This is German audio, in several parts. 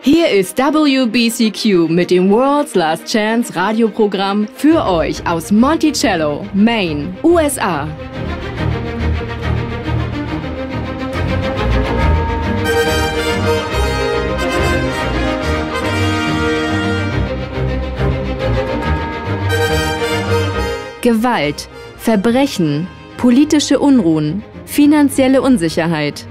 Hier ist WBCQ mit dem World's Last Chance Radioprogramm für euch aus Monticello, Maine, USA. Gewalt, Verbrechen, politische Unruhen, finanzielle Unsicherheit.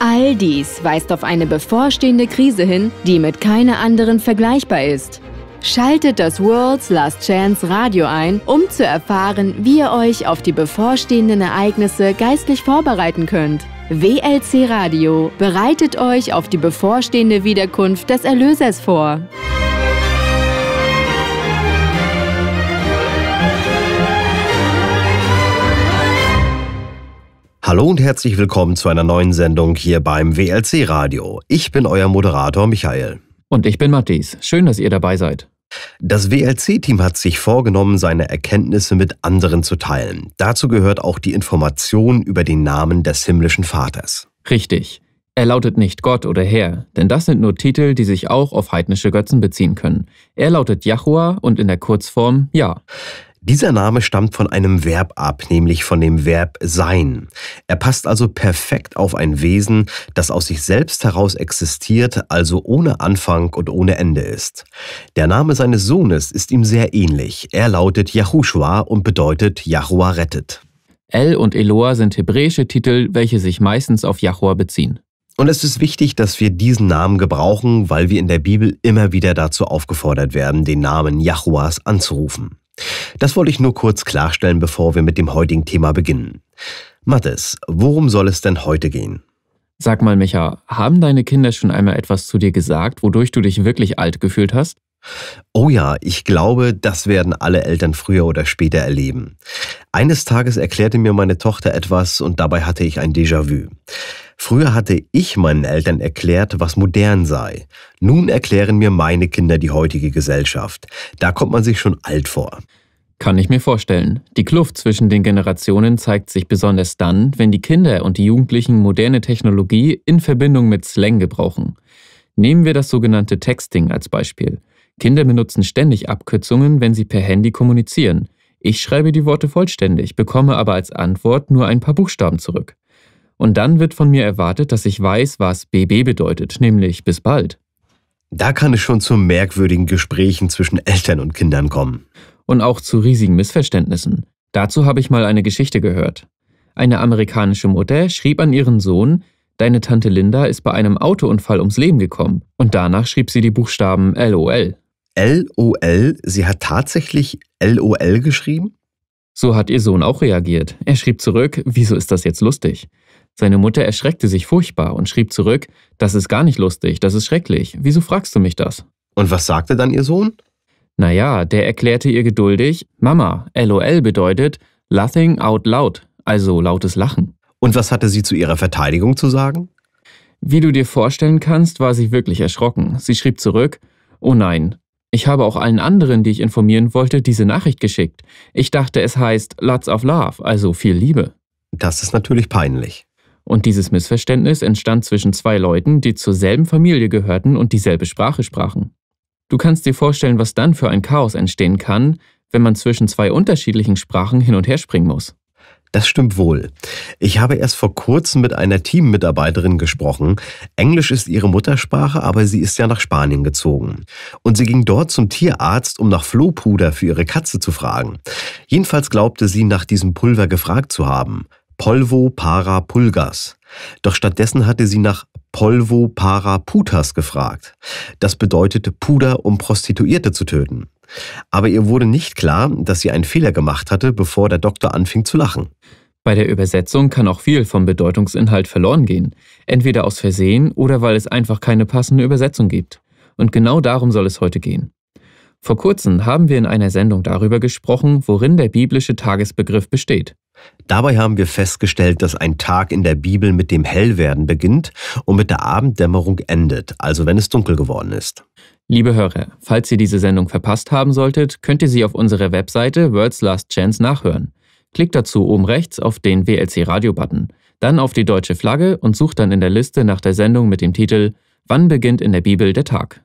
All dies weist auf eine bevorstehende Krise hin, die mit keiner anderen vergleichbar ist. Schaltet das World's Last Chance Radio ein, um zu erfahren, wie ihr euch auf die bevorstehenden Ereignisse geistlich vorbereiten könnt. WLC Radio bereitet euch auf die bevorstehende Wiederkunft des Erlösers vor. Hallo und herzlich willkommen zu einer neuen Sendung hier beim WLC Radio. Ich bin euer Moderator Michael. Und ich bin Matthias. Schön, dass ihr dabei seid. Das WLC-Team hat sich vorgenommen, seine Erkenntnisse mit anderen zu teilen. Dazu gehört auch die Information über den Namen des himmlischen Vaters. Richtig. Er lautet nicht Gott oder Herr, denn das sind nur Titel, die sich auch auf heidnische Götzen beziehen können. Er lautet Jahua und in der Kurzform Ja. Dieser Name stammt von einem Verb ab, nämlich von dem Verb sein. Er passt also perfekt auf ein Wesen, das aus sich selbst heraus existiert, also ohne Anfang und ohne Ende ist. Der Name seines Sohnes ist ihm sehr ähnlich. Er lautet Yahushua und bedeutet Yahua rettet. El und Eloah sind hebräische Titel, welche sich meistens auf Yahua beziehen. Und es ist wichtig, dass wir diesen Namen gebrauchen, weil wir in der Bibel immer wieder dazu aufgefordert werden, den Namen Yahuas anzurufen. Das wollte ich nur kurz klarstellen, bevor wir mit dem heutigen Thema beginnen. Mathis, worum soll es denn heute gehen? Sag mal, Micha, haben deine Kinder schon einmal etwas zu dir gesagt, wodurch du dich wirklich alt gefühlt hast? Oh ja, ich glaube, das werden alle Eltern früher oder später erleben. Eines Tages erklärte mir meine Tochter etwas und dabei hatte ich ein Déjà-vu. Früher hatte ich meinen Eltern erklärt, was modern sei. Nun erklären mir meine Kinder die heutige Gesellschaft. Da kommt man sich schon alt vor. Kann ich mir vorstellen. Die Kluft zwischen den Generationen zeigt sich besonders dann, wenn die Kinder und die Jugendlichen moderne Technologie in Verbindung mit Slang gebrauchen. Nehmen wir das sogenannte Texting als Beispiel. Kinder benutzen ständig Abkürzungen, wenn sie per Handy kommunizieren. Ich schreibe die Worte vollständig, bekomme aber als Antwort nur ein paar Buchstaben zurück. Und dann wird von mir erwartet, dass ich weiß, was BB bedeutet, nämlich bis bald. Da kann es schon zu merkwürdigen Gesprächen zwischen Eltern und Kindern kommen. Und auch zu riesigen Missverständnissen. Dazu habe ich mal eine Geschichte gehört. Eine amerikanische Mutter schrieb an ihren Sohn, Deine Tante Linda ist bei einem Autounfall ums Leben gekommen. Und danach schrieb sie die Buchstaben LOL. LOL? Sie hat tatsächlich LOL geschrieben? So hat ihr Sohn auch reagiert. Er schrieb zurück, wieso ist das jetzt lustig? Seine Mutter erschreckte sich furchtbar und schrieb zurück, das ist gar nicht lustig, das ist schrecklich, wieso fragst du mich das? Und was sagte dann ihr Sohn? Naja, der erklärte ihr geduldig, Mama, LOL bedeutet Laughing Out Loud, also lautes Lachen. Und was hatte sie zu ihrer Verteidigung zu sagen? Wie du dir vorstellen kannst, war sie wirklich erschrocken. Sie schrieb zurück, Oh nein, ich habe auch allen anderen, die ich informieren wollte, diese Nachricht geschickt. Ich dachte, es heißt Lots of Love, also viel Liebe. Das ist natürlich peinlich. Und dieses Missverständnis entstand zwischen zwei Leuten, die zur selben Familie gehörten und dieselbe Sprache sprachen. Du kannst dir vorstellen, was dann für ein Chaos entstehen kann, wenn man zwischen zwei unterschiedlichen Sprachen hin und her springen muss. Das stimmt wohl. Ich habe erst vor kurzem mit einer Teammitarbeiterin gesprochen. Englisch ist ihre Muttersprache, aber sie ist ja nach Spanien gezogen. Und sie ging dort zum Tierarzt, um nach Flohpuder für ihre Katze zu fragen. Jedenfalls glaubte sie, nach diesem Pulver gefragt zu haben. Polvo para pulgas. Doch stattdessen hatte sie nach Polvo para putas gefragt. Das bedeutete Puder, um Prostituierte zu töten. Aber ihr wurde nicht klar, dass sie einen Fehler gemacht hatte, bevor der Doktor anfing zu lachen. Bei der Übersetzung kann auch viel vom Bedeutungsinhalt verloren gehen, entweder aus Versehen oder weil es einfach keine passende Übersetzung gibt. Und genau darum soll es heute gehen. Vor kurzem haben wir in einer Sendung darüber gesprochen, worin der biblische Tagesbegriff besteht. Dabei haben wir festgestellt, dass ein Tag in der Bibel mit dem Hellwerden beginnt und mit der Abenddämmerung endet, also wenn es dunkel geworden ist. Liebe Hörer, falls ihr diese Sendung verpasst haben solltet, könnt ihr sie auf unserer Webseite World's Last Chance nachhören. Klickt dazu oben rechts auf den WLC Radio-Button, dann auf die deutsche Flagge und sucht dann in der Liste nach der Sendung mit dem Titel Wann beginnt in der Bibel der Tag?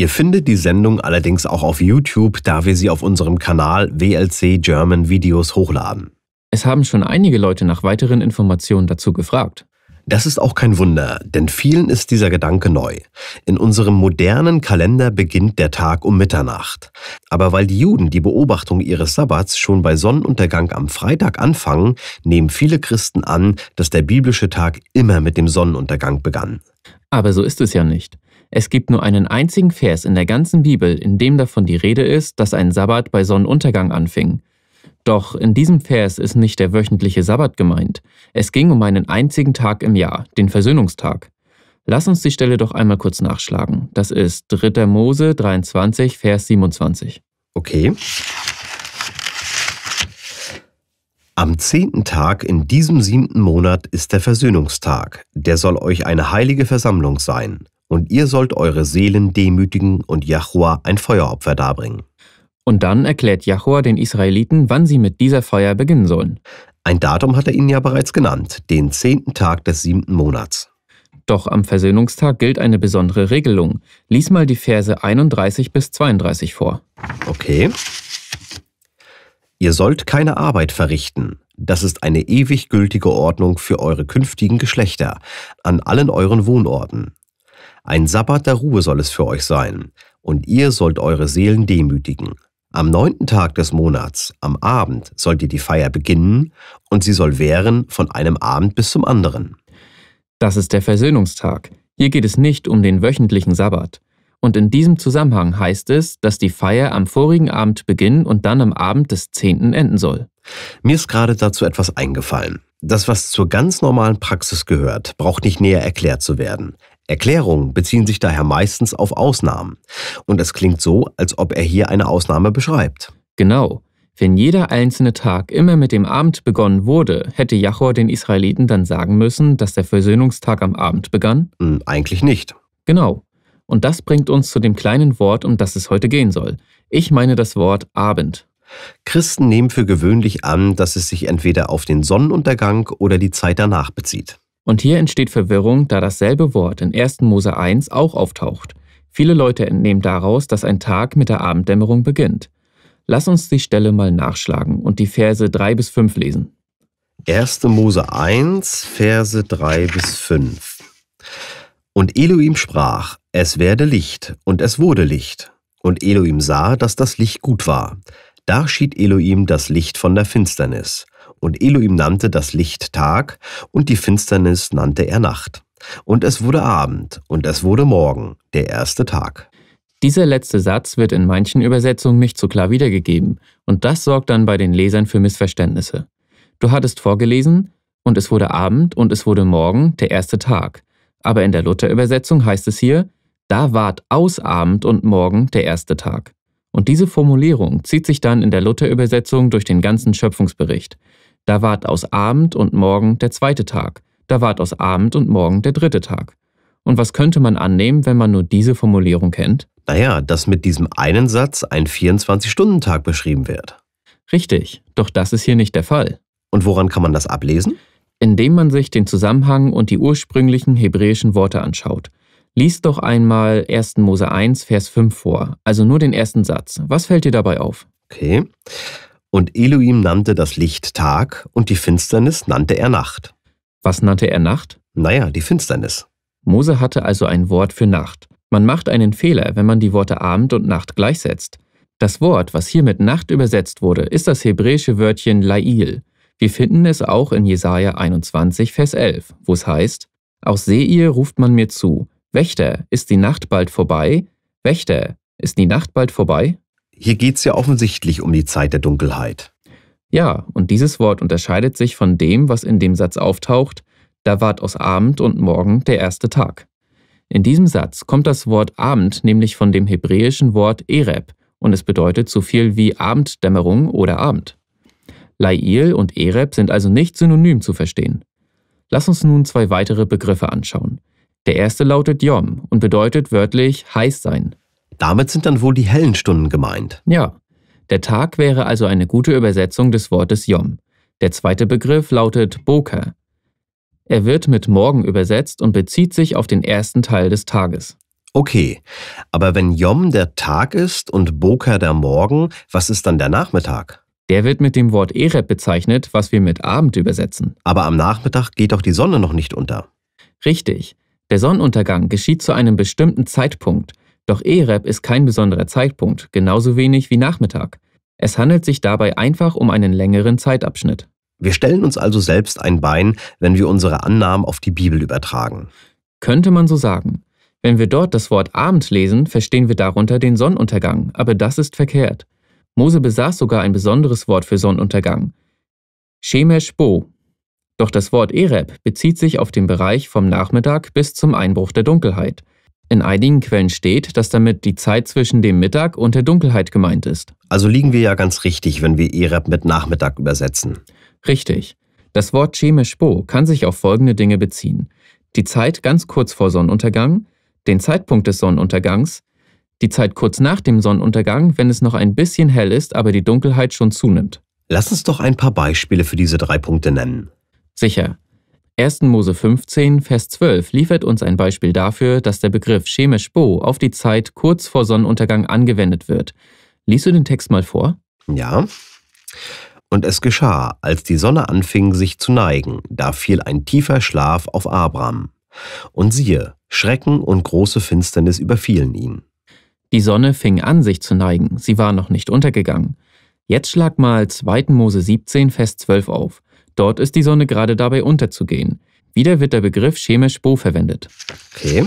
Ihr findet die Sendung allerdings auch auf YouTube, da wir sie auf unserem Kanal WLC German Videos hochladen. Es haben schon einige Leute nach weiteren Informationen dazu gefragt. Das ist auch kein Wunder, denn vielen ist dieser Gedanke neu. In unserem modernen Kalender beginnt der Tag um Mitternacht. Aber weil die Juden die Beobachtung ihres Sabbats schon bei Sonnenuntergang am Freitag anfangen, nehmen viele Christen an, dass der biblische Tag immer mit dem Sonnenuntergang begann. Aber so ist es ja nicht. Es gibt nur einen einzigen Vers in der ganzen Bibel, in dem davon die Rede ist, dass ein Sabbat bei Sonnenuntergang anfing. Doch in diesem Vers ist nicht der wöchentliche Sabbat gemeint. Es ging um einen einzigen Tag im Jahr, den Versöhnungstag. Lass uns die Stelle doch einmal kurz nachschlagen. Das ist 3. Mose 23, Vers 27. Okay. Am zehnten Tag in diesem siebten Monat ist der Versöhnungstag. Der soll euch eine heilige Versammlung sein und ihr sollt eure Seelen demütigen und Jahua ein Feueropfer darbringen. Und dann erklärt Jahua den Israeliten, wann sie mit dieser Feier beginnen sollen. Ein Datum hat er ihnen ja bereits genannt, den zehnten Tag des siebten Monats. Doch am Versöhnungstag gilt eine besondere Regelung. Lies mal die Verse 31 bis 32 vor. Okay. Ihr sollt keine Arbeit verrichten. Das ist eine ewig gültige Ordnung für eure künftigen Geschlechter an allen euren Wohnorten. Ein Sabbat der Ruhe soll es für euch sein, und ihr sollt eure Seelen demütigen. Am neunten Tag des Monats, am Abend, sollt ihr die Feier beginnen, und sie soll währen von einem Abend bis zum anderen. Das ist der Versöhnungstag. Hier geht es nicht um den wöchentlichen Sabbat. Und in diesem Zusammenhang heißt es, dass die Feier am vorigen Abend beginnen und dann am Abend des zehnten enden soll. Mir ist gerade dazu etwas eingefallen. Das, was zur ganz normalen Praxis gehört, braucht nicht näher erklärt zu werden. Erklärungen beziehen sich daher meistens auf Ausnahmen. Und es klingt so, als ob er hier eine Ausnahme beschreibt. Genau. Wenn jeder einzelne Tag immer mit dem Abend begonnen wurde, hätte Jachor den Israeliten dann sagen müssen, dass der Versöhnungstag am Abend begann? Hm, eigentlich nicht. Genau. Und das bringt uns zu dem kleinen Wort, um das es heute gehen soll. Ich meine das Wort Abend. Christen nehmen für gewöhnlich an, dass es sich entweder auf den Sonnenuntergang oder die Zeit danach bezieht. Und hier entsteht Verwirrung, da dasselbe Wort in 1. Mose 1 auch auftaucht. Viele Leute entnehmen daraus, dass ein Tag mit der Abenddämmerung beginnt. Lass uns die Stelle mal nachschlagen und die Verse 3 bis 5 lesen. 1. Mose 1, Verse 3 bis 5. Und Elohim sprach, es werde Licht, und es wurde Licht. Und Elohim sah, dass das Licht gut war. Da schied Elohim das Licht von der Finsternis. Und Elohim nannte das Licht Tag, und die Finsternis nannte er Nacht. Und es wurde Abend, und es wurde Morgen, der erste Tag. Dieser letzte Satz wird in manchen Übersetzungen nicht so klar wiedergegeben, und das sorgt dann bei den Lesern für Missverständnisse. Du hattest vorgelesen, und es wurde Abend, und es wurde Morgen, der erste Tag. Aber in der Luther-Übersetzung heißt es hier, da ward aus Abend und Morgen der erste Tag. Und diese Formulierung zieht sich dann in der Luther-Übersetzung durch den ganzen Schöpfungsbericht. Da ward aus Abend und Morgen der zweite Tag. Da ward aus Abend und Morgen der dritte Tag. Und was könnte man annehmen, wenn man nur diese Formulierung kennt? Naja, dass mit diesem einen Satz ein 24-Stunden-Tag beschrieben wird. Richtig, doch das ist hier nicht der Fall. Und woran kann man das ablesen? Indem man sich den Zusammenhang und die ursprünglichen hebräischen Worte anschaut. Lies doch einmal 1. Mose 1, Vers 5 vor, also nur den ersten Satz. Was fällt dir dabei auf? Okay. Und Elohim nannte das Licht Tag und die Finsternis nannte er Nacht. Was nannte er Nacht? Naja, die Finsternis. Mose hatte also ein Wort für Nacht. Man macht einen Fehler, wenn man die Worte Abend und Nacht gleichsetzt. Das Wort, was hier mit Nacht übersetzt wurde, ist das hebräische Wörtchen Lail. Wir finden es auch in Jesaja 21, Vers 11, wo es heißt: Aus Seir ruft man mir zu, Wächter, ist die Nacht bald vorbei? Wächter, ist die Nacht bald vorbei? Hier geht es ja offensichtlich um die Zeit der Dunkelheit. Ja, und dieses Wort unterscheidet sich von dem, was in dem Satz auftaucht, da ward aus Abend und Morgen der erste Tag. In diesem Satz kommt das Wort Abend nämlich von dem hebräischen Wort Ereb und es bedeutet so viel wie Abenddämmerung oder Abend. Lail und Ereb sind also nicht synonym zu verstehen. Lass uns nun zwei weitere Begriffe anschauen. Der erste lautet Yom und bedeutet wörtlich heiß sein. Damit sind dann wohl die hellen Stunden gemeint. Ja, der Tag wäre also eine gute Übersetzung des Wortes Yom. Der zweite Begriff lautet Boker. Er wird mit morgen übersetzt und bezieht sich auf den ersten Teil des Tages. Okay, aber wenn Yom der Tag ist und Boker der Morgen, was ist dann der Nachmittag? Der wird mit dem Wort Ereb bezeichnet, was wir mit Abend übersetzen. Aber am Nachmittag geht auch die Sonne noch nicht unter. Richtig. Der Sonnenuntergang geschieht zu einem bestimmten Zeitpunkt, doch EREP ist kein besonderer Zeitpunkt, genauso wenig wie Nachmittag. Es handelt sich dabei einfach um einen längeren Zeitabschnitt. Wir stellen uns also selbst ein Bein, wenn wir unsere Annahmen auf die Bibel übertragen. Könnte man so sagen. Wenn wir dort das Wort Abend lesen, verstehen wir darunter den Sonnenuntergang, aber das ist verkehrt. Mose besaß sogar ein besonderes Wort für Sonnenuntergang. Shemesh Bo. Doch das Wort Ereb bezieht sich auf den Bereich vom Nachmittag bis zum Einbruch der Dunkelheit. In einigen Quellen steht, dass damit die Zeit zwischen dem Mittag und der Dunkelheit gemeint ist. Also liegen wir ja ganz richtig, wenn wir EREP mit Nachmittag übersetzen. Richtig. Das Wort Chemeshpo kann sich auf folgende Dinge beziehen. Die Zeit ganz kurz vor Sonnenuntergang, den Zeitpunkt des Sonnenuntergangs, die Zeit kurz nach dem Sonnenuntergang, wenn es noch ein bisschen hell ist, aber die Dunkelheit schon zunimmt. Lass uns doch ein paar Beispiele für diese drei Punkte nennen. Sicher. 1. Mose 15, Vers 12 liefert uns ein Beispiel dafür, dass der Begriff Shemesh Bo auf die Zeit kurz vor Sonnenuntergang angewendet wird. Lies du den Text mal vor? Ja. Und es geschah, als die Sonne anfing, sich zu neigen, da fiel ein tiefer Schlaf auf Abraham. Und siehe, Schrecken und große Finsternis überfielen ihn. Die Sonne fing an, sich zu neigen, sie war noch nicht untergegangen. Jetzt schlag mal 2. Mose 17, Vers 12 auf. Dort ist die Sonne gerade dabei unterzugehen. Wieder wird der Begriff chemisch Bo verwendet. Okay.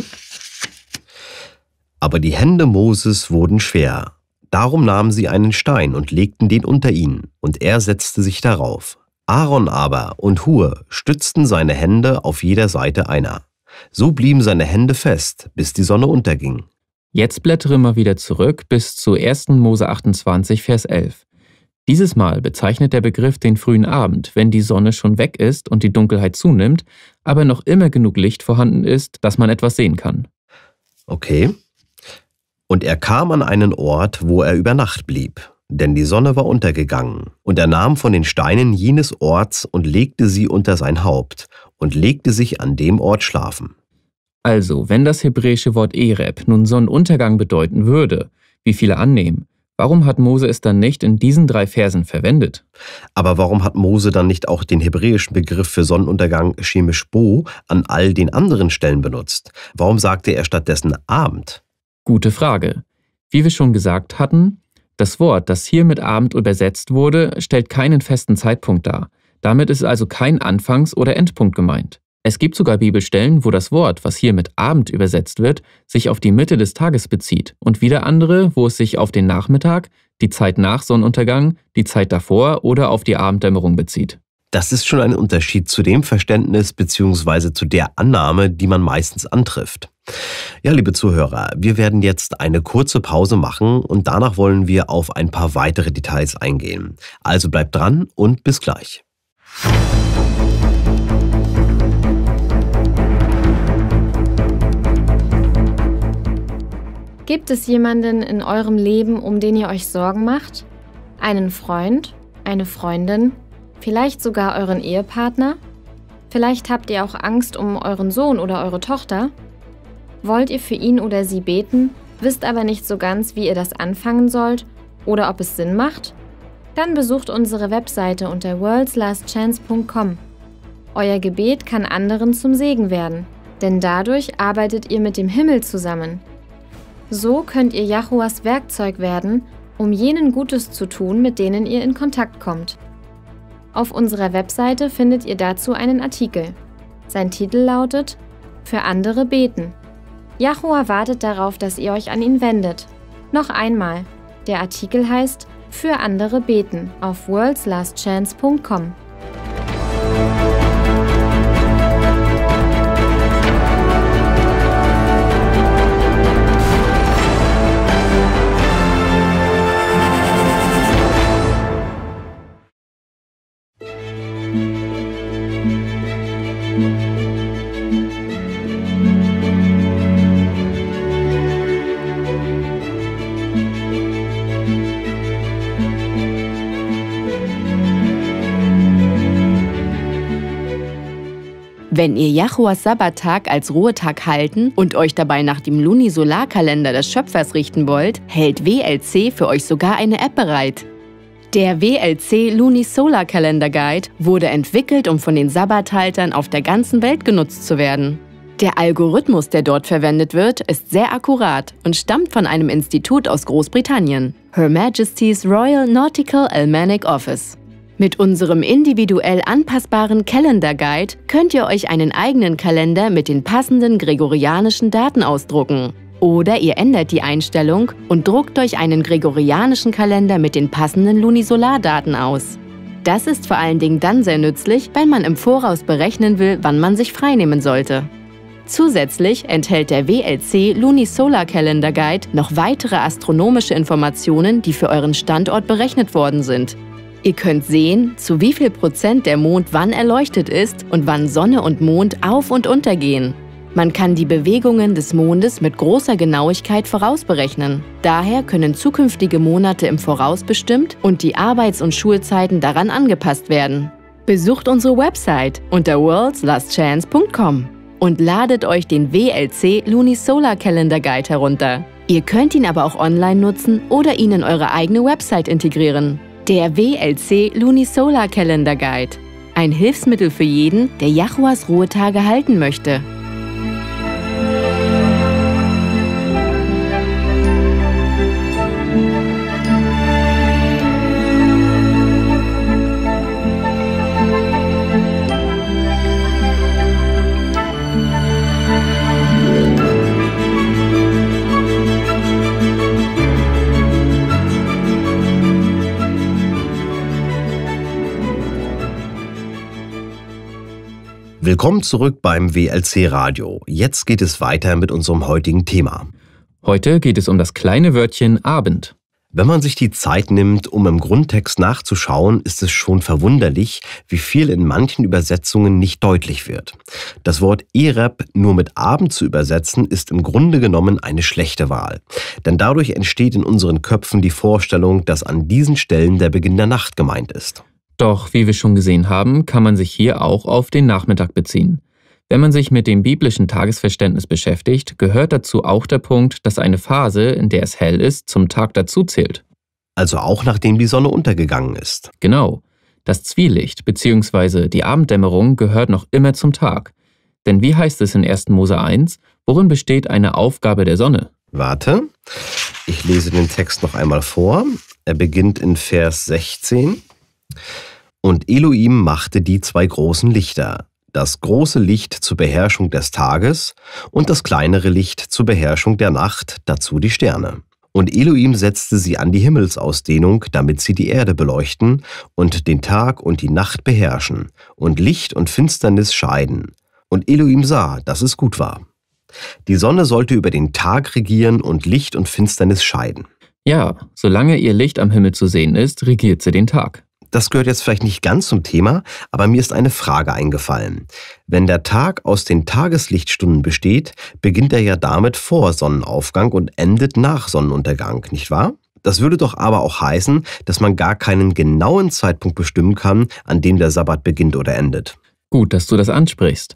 Aber die Hände Moses wurden schwer. Darum nahmen sie einen Stein und legten den unter ihn, und er setzte sich darauf. Aaron aber und Hur stützten seine Hände auf jeder Seite einer. So blieben seine Hände fest, bis die Sonne unterging. Jetzt blättere mal wieder zurück bis zu 1. Mose 28, Vers 11. Dieses Mal bezeichnet der Begriff den frühen Abend, wenn die Sonne schon weg ist und die Dunkelheit zunimmt, aber noch immer genug Licht vorhanden ist, dass man etwas sehen kann. Okay. Und er kam an einen Ort, wo er über Nacht blieb, denn die Sonne war untergegangen. Und er nahm von den Steinen jenes Orts und legte sie unter sein Haupt und legte sich an dem Ort schlafen. Also, wenn das hebräische Wort Ereb nun Sonnenuntergang bedeuten würde, wie viele annehmen, Warum hat Mose es dann nicht in diesen drei Versen verwendet? Aber warum hat Mose dann nicht auch den hebräischen Begriff für Sonnenuntergang Shemeshbo an all den anderen Stellen benutzt? Warum sagte er stattdessen Abend? Gute Frage. Wie wir schon gesagt hatten, das Wort, das hier mit Abend übersetzt wurde, stellt keinen festen Zeitpunkt dar. Damit ist also kein Anfangs- oder Endpunkt gemeint. Es gibt sogar Bibelstellen, wo das Wort, was hier mit Abend übersetzt wird, sich auf die Mitte des Tages bezieht und wieder andere, wo es sich auf den Nachmittag, die Zeit nach Sonnenuntergang, die Zeit davor oder auf die Abenddämmerung bezieht. Das ist schon ein Unterschied zu dem Verständnis bzw. zu der Annahme, die man meistens antrifft. Ja, liebe Zuhörer, wir werden jetzt eine kurze Pause machen und danach wollen wir auf ein paar weitere Details eingehen. Also bleibt dran und bis gleich. Gibt es jemanden in eurem Leben, um den ihr euch Sorgen macht? Einen Freund? Eine Freundin? Vielleicht sogar euren Ehepartner? Vielleicht habt ihr auch Angst um euren Sohn oder eure Tochter? Wollt ihr für ihn oder sie beten, wisst aber nicht so ganz, wie ihr das anfangen sollt oder ob es Sinn macht? Dann besucht unsere Webseite unter worldslastchance.com. Euer Gebet kann anderen zum Segen werden, denn dadurch arbeitet ihr mit dem Himmel zusammen – so könnt ihr Yahuas Werkzeug werden, um jenen Gutes zu tun, mit denen ihr in Kontakt kommt. Auf unserer Webseite findet ihr dazu einen Artikel. Sein Titel lautet Für andere beten. Jahua wartet darauf, dass ihr euch an ihn wendet. Noch einmal, der Artikel heißt Für andere beten auf worldslastchance.com. Wenn ihr Yahuas Sabbattag als Ruhetag halten und euch dabei nach dem Lunisolarkalender des Schöpfers richten wollt, hält WLC für euch sogar eine App bereit. Der WLC Lunisolar Calendar Guide wurde entwickelt, um von den Sabbathaltern auf der ganzen Welt genutzt zu werden. Der Algorithmus, der dort verwendet wird, ist sehr akkurat und stammt von einem Institut aus Großbritannien, Her Majesty's Royal Nautical Almanac Office. Mit unserem individuell anpassbaren Calendar Guide könnt ihr euch einen eigenen Kalender mit den passenden gregorianischen Daten ausdrucken. Oder ihr ändert die Einstellung und druckt euch einen gregorianischen Kalender mit den passenden Lunisolardaten aus. Das ist vor allen Dingen dann sehr nützlich, wenn man im Voraus berechnen will, wann man sich freinehmen sollte. Zusätzlich enthält der WLC Lunisolar Calendar Guide noch weitere astronomische Informationen, die für euren Standort berechnet worden sind. Ihr könnt sehen, zu wie viel Prozent der Mond wann erleuchtet ist und wann Sonne und Mond auf und untergehen. Man kann die Bewegungen des Mondes mit großer Genauigkeit vorausberechnen. Daher können zukünftige Monate im Voraus bestimmt und die Arbeits- und Schulzeiten daran angepasst werden. Besucht unsere Website unter worldslastchance.com und ladet euch den WLC Lunisolar Calendar Guide herunter. Ihr könnt ihn aber auch online nutzen oder ihn in eure eigene Website integrieren. Der WLC Lunisolar Calendar Guide. Ein Hilfsmittel für jeden, der Jahuas Ruhetage halten möchte. Willkommen zurück beim WLC Radio. Jetzt geht es weiter mit unserem heutigen Thema. Heute geht es um das kleine Wörtchen Abend. Wenn man sich die Zeit nimmt, um im Grundtext nachzuschauen, ist es schon verwunderlich, wie viel in manchen Übersetzungen nicht deutlich wird. Das Wort Ereb nur mit Abend zu übersetzen, ist im Grunde genommen eine schlechte Wahl. Denn dadurch entsteht in unseren Köpfen die Vorstellung, dass an diesen Stellen der Beginn der Nacht gemeint ist. Doch, wie wir schon gesehen haben, kann man sich hier auch auf den Nachmittag beziehen. Wenn man sich mit dem biblischen Tagesverständnis beschäftigt, gehört dazu auch der Punkt, dass eine Phase, in der es hell ist, zum Tag dazu zählt. Also auch nachdem die Sonne untergegangen ist. Genau. Das Zwielicht bzw. die Abenddämmerung gehört noch immer zum Tag. Denn wie heißt es in 1. Mose 1, worin besteht eine Aufgabe der Sonne? Warte, ich lese den Text noch einmal vor. Er beginnt in Vers 16. Und Elohim machte die zwei großen Lichter, das große Licht zur Beherrschung des Tages und das kleinere Licht zur Beherrschung der Nacht, dazu die Sterne. Und Elohim setzte sie an die Himmelsausdehnung, damit sie die Erde beleuchten und den Tag und die Nacht beherrschen und Licht und Finsternis scheiden. Und Elohim sah, dass es gut war. Die Sonne sollte über den Tag regieren und Licht und Finsternis scheiden. Ja, solange ihr Licht am Himmel zu sehen ist, regiert sie den Tag. Das gehört jetzt vielleicht nicht ganz zum Thema, aber mir ist eine Frage eingefallen. Wenn der Tag aus den Tageslichtstunden besteht, beginnt er ja damit vor Sonnenaufgang und endet nach Sonnenuntergang, nicht wahr? Das würde doch aber auch heißen, dass man gar keinen genauen Zeitpunkt bestimmen kann, an dem der Sabbat beginnt oder endet. Gut, dass du das ansprichst.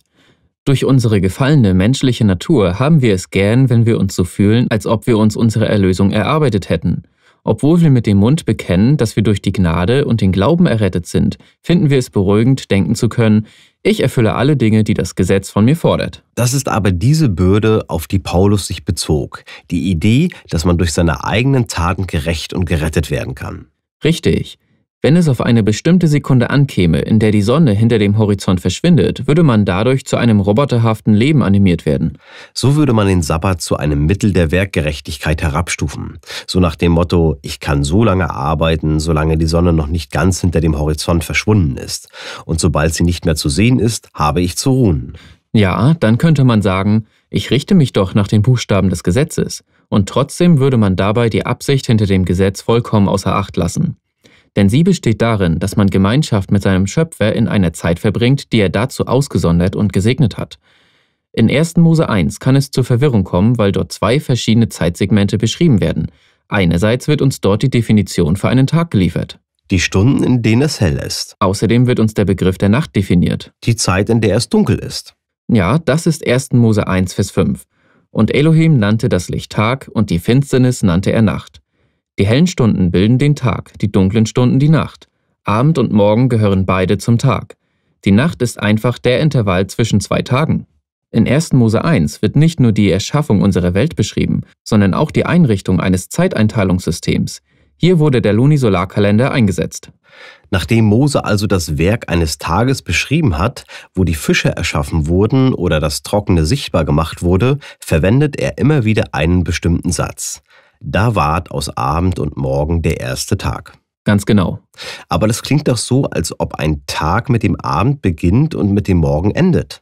Durch unsere gefallene menschliche Natur haben wir es gern, wenn wir uns so fühlen, als ob wir uns unsere Erlösung erarbeitet hätten. Obwohl wir mit dem Mund bekennen, dass wir durch die Gnade und den Glauben errettet sind, finden wir es beruhigend, denken zu können, ich erfülle alle Dinge, die das Gesetz von mir fordert. Das ist aber diese Bürde, auf die Paulus sich bezog, die Idee, dass man durch seine eigenen Taten gerecht und gerettet werden kann. Richtig. Wenn es auf eine bestimmte Sekunde ankäme, in der die Sonne hinter dem Horizont verschwindet, würde man dadurch zu einem roboterhaften Leben animiert werden. So würde man den Sabbat zu einem Mittel der Werkgerechtigkeit herabstufen. So nach dem Motto, ich kann so lange arbeiten, solange die Sonne noch nicht ganz hinter dem Horizont verschwunden ist. Und sobald sie nicht mehr zu sehen ist, habe ich zu ruhen. Ja, dann könnte man sagen, ich richte mich doch nach den Buchstaben des Gesetzes. Und trotzdem würde man dabei die Absicht hinter dem Gesetz vollkommen außer Acht lassen denn sie besteht darin, dass man Gemeinschaft mit seinem Schöpfer in einer Zeit verbringt, die er dazu ausgesondert und gesegnet hat. In 1. Mose 1 kann es zur Verwirrung kommen, weil dort zwei verschiedene Zeitsegmente beschrieben werden. Einerseits wird uns dort die Definition für einen Tag geliefert. Die Stunden, in denen es hell ist. Außerdem wird uns der Begriff der Nacht definiert. Die Zeit, in der es dunkel ist. Ja, das ist 1. Mose 1, Vers 5. Und Elohim nannte das Licht Tag und die Finsternis nannte er Nacht. Die hellen Stunden bilden den Tag, die dunklen Stunden die Nacht. Abend und Morgen gehören beide zum Tag. Die Nacht ist einfach der Intervall zwischen zwei Tagen. In 1. Mose 1 wird nicht nur die Erschaffung unserer Welt beschrieben, sondern auch die Einrichtung eines Zeiteinteilungssystems. Hier wurde der Lunisolarkalender eingesetzt. Nachdem Mose also das Werk eines Tages beschrieben hat, wo die Fische erschaffen wurden oder das Trockene sichtbar gemacht wurde, verwendet er immer wieder einen bestimmten Satz. Da ward aus Abend und Morgen der erste Tag. Ganz genau. Aber das klingt doch so, als ob ein Tag mit dem Abend beginnt und mit dem Morgen endet.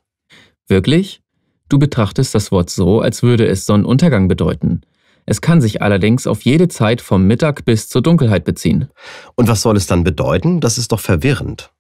Wirklich? Du betrachtest das Wort so, als würde es Sonnenuntergang bedeuten. Es kann sich allerdings auf jede Zeit vom Mittag bis zur Dunkelheit beziehen. Und was soll es dann bedeuten? Das ist doch verwirrend.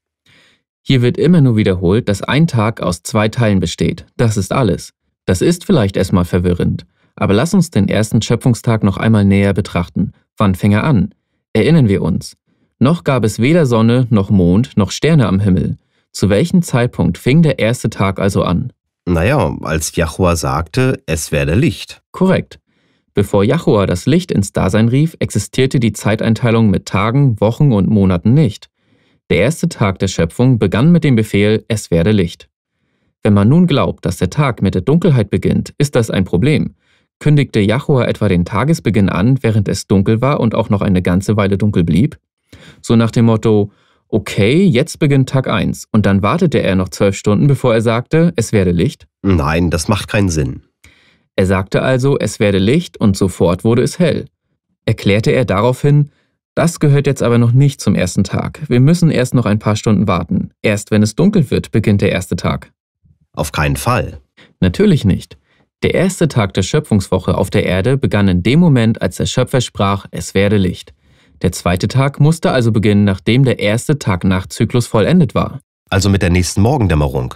Hier wird immer nur wiederholt, dass ein Tag aus zwei Teilen besteht. Das ist alles. Das ist vielleicht erstmal verwirrend. Aber lass uns den ersten Schöpfungstag noch einmal näher betrachten. Wann fing er an? Erinnern wir uns. Noch gab es weder Sonne, noch Mond, noch Sterne am Himmel. Zu welchem Zeitpunkt fing der erste Tag also an? Naja, als Jahua sagte, es werde Licht. Korrekt. Bevor Jahua das Licht ins Dasein rief, existierte die Zeiteinteilung mit Tagen, Wochen und Monaten nicht. Der erste Tag der Schöpfung begann mit dem Befehl, es werde Licht. Wenn man nun glaubt, dass der Tag mit der Dunkelheit beginnt, ist das ein Problem. Kündigte Jachua etwa den Tagesbeginn an, während es dunkel war und auch noch eine ganze Weile dunkel blieb? So nach dem Motto, okay, jetzt beginnt Tag 1 und dann wartete er noch zwölf Stunden, bevor er sagte, es werde Licht? Nein, das macht keinen Sinn. Er sagte also, es werde Licht und sofort wurde es hell. Erklärte er daraufhin, das gehört jetzt aber noch nicht zum ersten Tag. Wir müssen erst noch ein paar Stunden warten. Erst wenn es dunkel wird, beginnt der erste Tag. Auf keinen Fall. Natürlich nicht. Der erste Tag der Schöpfungswoche auf der Erde begann in dem Moment, als der Schöpfer sprach, es werde Licht. Der zweite Tag musste also beginnen, nachdem der erste Tag-Nacht-Zyklus vollendet war. Also mit der nächsten Morgendämmerung.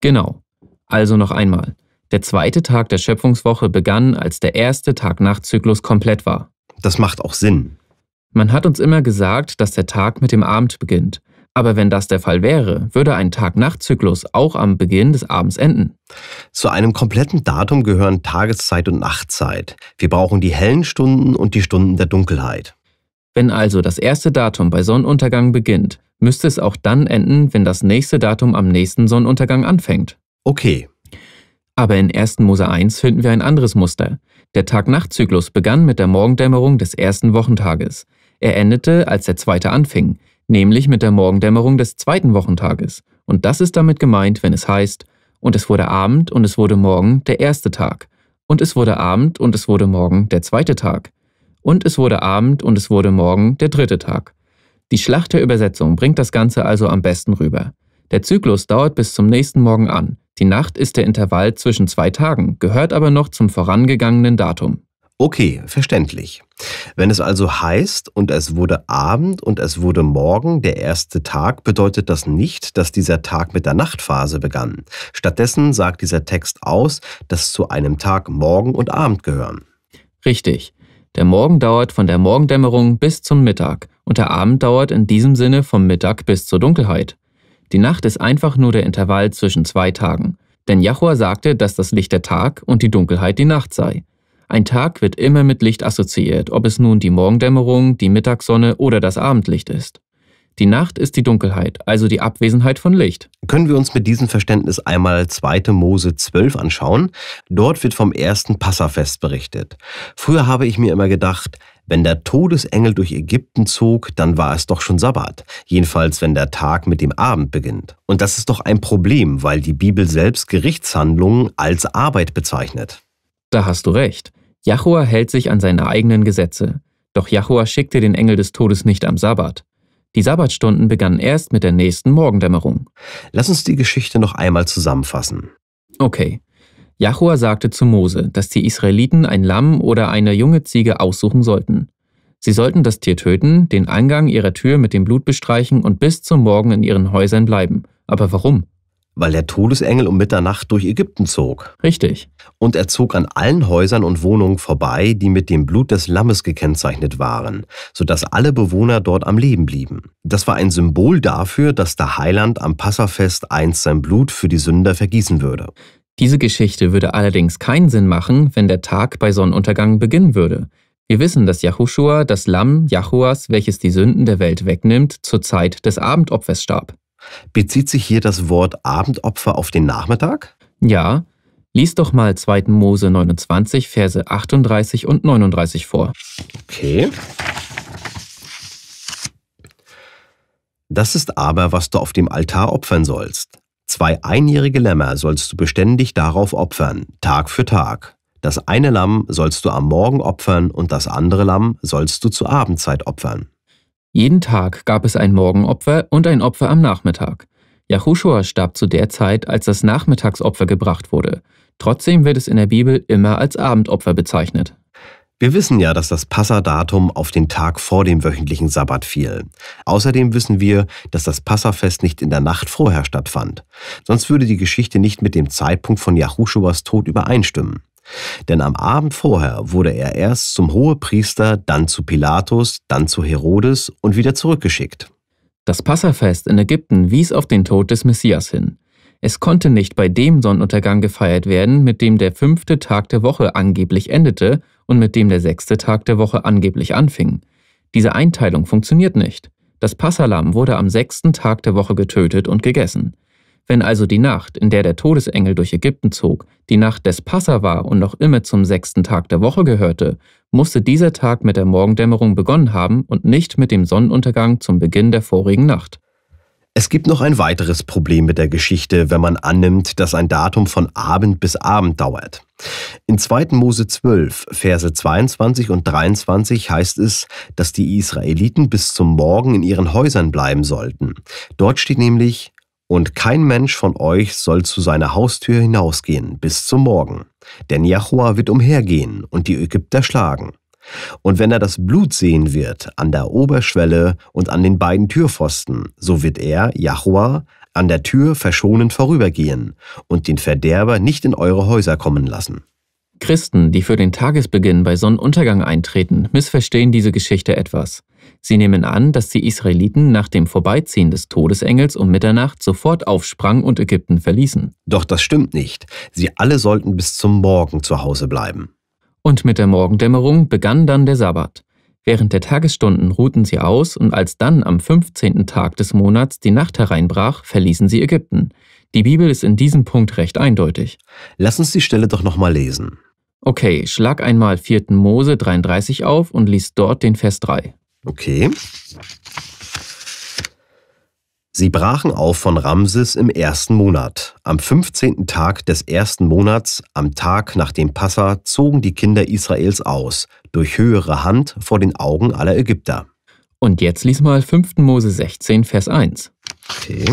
Genau. Also noch einmal. Der zweite Tag der Schöpfungswoche begann, als der erste Tag-Nacht-Zyklus komplett war. Das macht auch Sinn. Man hat uns immer gesagt, dass der Tag mit dem Abend beginnt. Aber wenn das der Fall wäre, würde ein Tag-Nacht-Zyklus auch am Beginn des Abends enden. Zu einem kompletten Datum gehören Tageszeit und Nachtzeit. Wir brauchen die hellen Stunden und die Stunden der Dunkelheit. Wenn also das erste Datum bei Sonnenuntergang beginnt, müsste es auch dann enden, wenn das nächste Datum am nächsten Sonnenuntergang anfängt. Okay. Aber in 1. Mose 1 finden wir ein anderes Muster. Der Tag-Nacht-Zyklus begann mit der Morgendämmerung des ersten Wochentages. Er endete, als der zweite anfing nämlich mit der Morgendämmerung des zweiten Wochentages. Und das ist damit gemeint, wenn es heißt, und es wurde Abend und es wurde Morgen der erste Tag, und es wurde Abend und es wurde Morgen der zweite Tag, und es wurde Abend und es wurde Morgen der dritte Tag. Die Schlacht der Übersetzung bringt das Ganze also am besten rüber. Der Zyklus dauert bis zum nächsten Morgen an. Die Nacht ist der Intervall zwischen zwei Tagen, gehört aber noch zum vorangegangenen Datum. Okay, verständlich. Wenn es also heißt, und es wurde Abend und es wurde Morgen der erste Tag, bedeutet das nicht, dass dieser Tag mit der Nachtphase begann. Stattdessen sagt dieser Text aus, dass zu einem Tag Morgen und Abend gehören. Richtig. Der Morgen dauert von der Morgendämmerung bis zum Mittag und der Abend dauert in diesem Sinne vom Mittag bis zur Dunkelheit. Die Nacht ist einfach nur der Intervall zwischen zwei Tagen. Denn Jahua sagte, dass das Licht der Tag und die Dunkelheit die Nacht sei. Ein Tag wird immer mit Licht assoziiert, ob es nun die Morgendämmerung, die Mittagssonne oder das Abendlicht ist. Die Nacht ist die Dunkelheit, also die Abwesenheit von Licht. Können wir uns mit diesem Verständnis einmal 2. Mose 12 anschauen? Dort wird vom ersten Passafest berichtet. Früher habe ich mir immer gedacht, wenn der Todesengel durch Ägypten zog, dann war es doch schon Sabbat, jedenfalls wenn der Tag mit dem Abend beginnt. Und das ist doch ein Problem, weil die Bibel selbst Gerichtshandlungen als Arbeit bezeichnet. Da hast du recht. Jachua hält sich an seine eigenen Gesetze, doch Jachua schickte den Engel des Todes nicht am Sabbat. Die Sabbatstunden begannen erst mit der nächsten Morgendämmerung. Lass uns die Geschichte noch einmal zusammenfassen. Okay. Jachua sagte zu Mose, dass die Israeliten ein Lamm oder eine junge Ziege aussuchen sollten. Sie sollten das Tier töten, den Eingang ihrer Tür mit dem Blut bestreichen und bis zum Morgen in ihren Häusern bleiben. Aber warum? weil der Todesengel um Mitternacht durch Ägypten zog. Richtig. Und er zog an allen Häusern und Wohnungen vorbei, die mit dem Blut des Lammes gekennzeichnet waren, sodass alle Bewohner dort am Leben blieben. Das war ein Symbol dafür, dass der Heiland am Passafest einst sein Blut für die Sünder vergießen würde. Diese Geschichte würde allerdings keinen Sinn machen, wenn der Tag bei Sonnenuntergang beginnen würde. Wir wissen, dass Yahushua das Lamm Yahuas, welches die Sünden der Welt wegnimmt, zur Zeit des Abendopfers starb. Bezieht sich hier das Wort Abendopfer auf den Nachmittag? Ja. Lies doch mal 2. Mose 29, Verse 38 und 39 vor. Okay. Das ist aber, was du auf dem Altar opfern sollst. Zwei einjährige Lämmer sollst du beständig darauf opfern, Tag für Tag. Das eine Lamm sollst du am Morgen opfern und das andere Lamm sollst du zur Abendzeit opfern. Jeden Tag gab es ein Morgenopfer und ein Opfer am Nachmittag. Yahushua starb zu der Zeit, als das Nachmittagsopfer gebracht wurde. Trotzdem wird es in der Bibel immer als Abendopfer bezeichnet. Wir wissen ja, dass das Passadatum auf den Tag vor dem wöchentlichen Sabbat fiel. Außerdem wissen wir, dass das Passafest nicht in der Nacht vorher stattfand. Sonst würde die Geschichte nicht mit dem Zeitpunkt von Jahuschuas Tod übereinstimmen. Denn am Abend vorher wurde er erst zum Hohepriester, dann zu Pilatus, dann zu Herodes und wieder zurückgeschickt. Das Passafest in Ägypten wies auf den Tod des Messias hin. Es konnte nicht bei dem Sonnenuntergang gefeiert werden, mit dem der fünfte Tag der Woche angeblich endete und mit dem der sechste Tag der Woche angeblich anfing. Diese Einteilung funktioniert nicht. Das Passalam wurde am sechsten Tag der Woche getötet und gegessen. Wenn also die Nacht, in der der Todesengel durch Ägypten zog, die Nacht des Passa war und noch immer zum sechsten Tag der Woche gehörte, musste dieser Tag mit der Morgendämmerung begonnen haben und nicht mit dem Sonnenuntergang zum Beginn der vorigen Nacht. Es gibt noch ein weiteres Problem mit der Geschichte, wenn man annimmt, dass ein Datum von Abend bis Abend dauert. In 2. Mose 12, Verse 22 und 23 heißt es, dass die Israeliten bis zum Morgen in ihren Häusern bleiben sollten. Dort steht nämlich, und kein Mensch von euch soll zu seiner Haustür hinausgehen bis zum Morgen, denn Jahua wird umhergehen und die Ägypter schlagen. Und wenn er das Blut sehen wird an der Oberschwelle und an den beiden Türpfosten, so wird er, Jahua, an der Tür verschonend vorübergehen und den Verderber nicht in eure Häuser kommen lassen. Christen, die für den Tagesbeginn bei Sonnenuntergang eintreten, missverstehen diese Geschichte etwas. Sie nehmen an, dass die Israeliten nach dem Vorbeiziehen des Todesengels um Mitternacht sofort aufsprangen und Ägypten verließen. Doch das stimmt nicht. Sie alle sollten bis zum Morgen zu Hause bleiben. Und mit der Morgendämmerung begann dann der Sabbat. Während der Tagesstunden ruhten sie aus und als dann am 15. Tag des Monats die Nacht hereinbrach, verließen sie Ägypten. Die Bibel ist in diesem Punkt recht eindeutig. Lass uns die Stelle doch nochmal lesen. Okay, schlag einmal 4. Mose 33 auf und lies dort den Vers 3. Okay. Sie brachen auf von Ramses im ersten Monat. Am 15. Tag des ersten Monats, am Tag nach dem Passa, zogen die Kinder Israels aus, durch höhere Hand vor den Augen aller Ägypter. Und jetzt lies mal 5. Mose 16, Vers 1. Okay.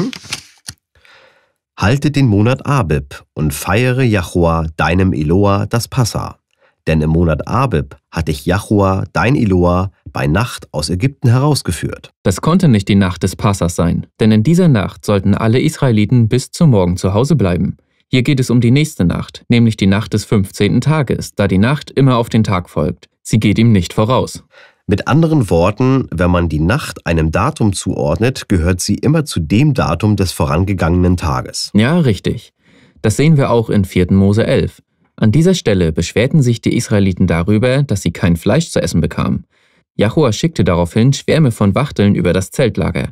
Haltet den Monat Abib und feiere Jahua, deinem Eloah, das Passa. Denn im Monat Abib hat dich Jachua, dein Eloah, bei Nacht aus Ägypten herausgeführt. Das konnte nicht die Nacht des Passas sein, denn in dieser Nacht sollten alle Israeliten bis zum Morgen zu Hause bleiben. Hier geht es um die nächste Nacht, nämlich die Nacht des 15. Tages, da die Nacht immer auf den Tag folgt. Sie geht ihm nicht voraus. Mit anderen Worten, wenn man die Nacht einem Datum zuordnet, gehört sie immer zu dem Datum des vorangegangenen Tages. Ja, richtig. Das sehen wir auch in 4. Mose 11. An dieser Stelle beschwerten sich die Israeliten darüber, dass sie kein Fleisch zu essen bekamen. Jahua schickte daraufhin Schwärme von Wachteln über das Zeltlager.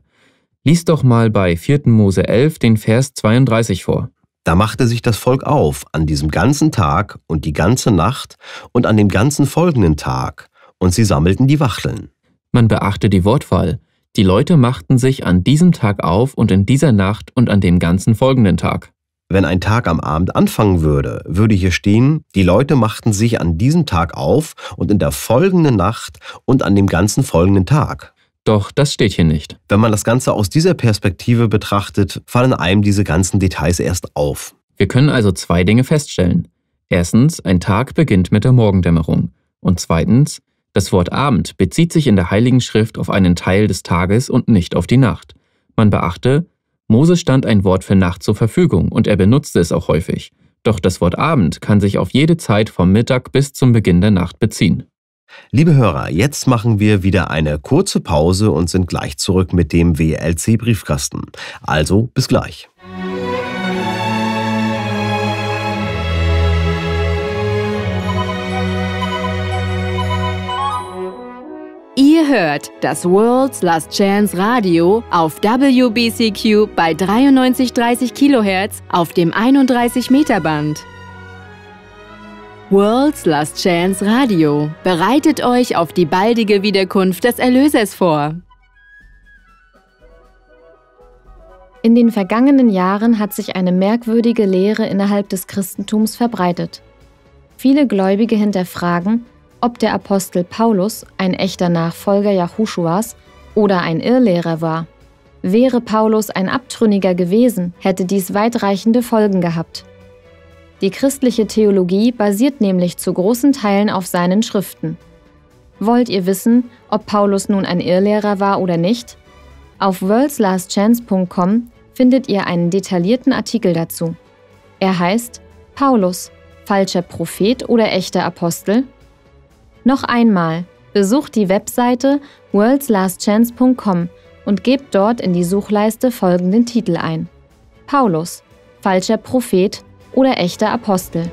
Lies doch mal bei 4. Mose 11 den Vers 32 vor. Da machte sich das Volk auf an diesem ganzen Tag und die ganze Nacht und an dem ganzen folgenden Tag, und sie sammelten die Wachteln. Man beachte die Wortwahl. Die Leute machten sich an diesem Tag auf und in dieser Nacht und an dem ganzen folgenden Tag. Wenn ein Tag am Abend anfangen würde, würde hier stehen, die Leute machten sich an diesem Tag auf und in der folgenden Nacht und an dem ganzen folgenden Tag. Doch das steht hier nicht. Wenn man das Ganze aus dieser Perspektive betrachtet, fallen einem diese ganzen Details erst auf. Wir können also zwei Dinge feststellen. Erstens, ein Tag beginnt mit der Morgendämmerung. Und zweitens, das Wort Abend bezieht sich in der Heiligen Schrift auf einen Teil des Tages und nicht auf die Nacht. Man beachte, Mose stand ein Wort für Nacht zur Verfügung und er benutzte es auch häufig. Doch das Wort Abend kann sich auf jede Zeit vom Mittag bis zum Beginn der Nacht beziehen. Liebe Hörer, jetzt machen wir wieder eine kurze Pause und sind gleich zurück mit dem WLC Briefkasten. Also bis gleich. Ihr hört das World's Last Chance Radio auf WBCQ bei 93,30 kHz auf dem 31 Meter Band. World's Last Chance Radio bereitet euch auf die baldige Wiederkunft des Erlösers vor. In den vergangenen Jahren hat sich eine merkwürdige Lehre innerhalb des Christentums verbreitet. Viele Gläubige hinterfragen, ob der Apostel Paulus ein echter Nachfolger Jahuschuas oder ein Irrlehrer war. Wäre Paulus ein Abtrünniger gewesen, hätte dies weitreichende Folgen gehabt. Die christliche Theologie basiert nämlich zu großen Teilen auf seinen Schriften. Wollt ihr wissen, ob Paulus nun ein Irrlehrer war oder nicht? Auf worldslastchance.com findet ihr einen detaillierten Artikel dazu. Er heißt Paulus, falscher Prophet oder echter Apostel? Noch einmal, besucht die Webseite worldslastchance.com und gebt dort in die Suchleiste folgenden Titel ein. Paulus, falscher Prophet oder echter Apostel.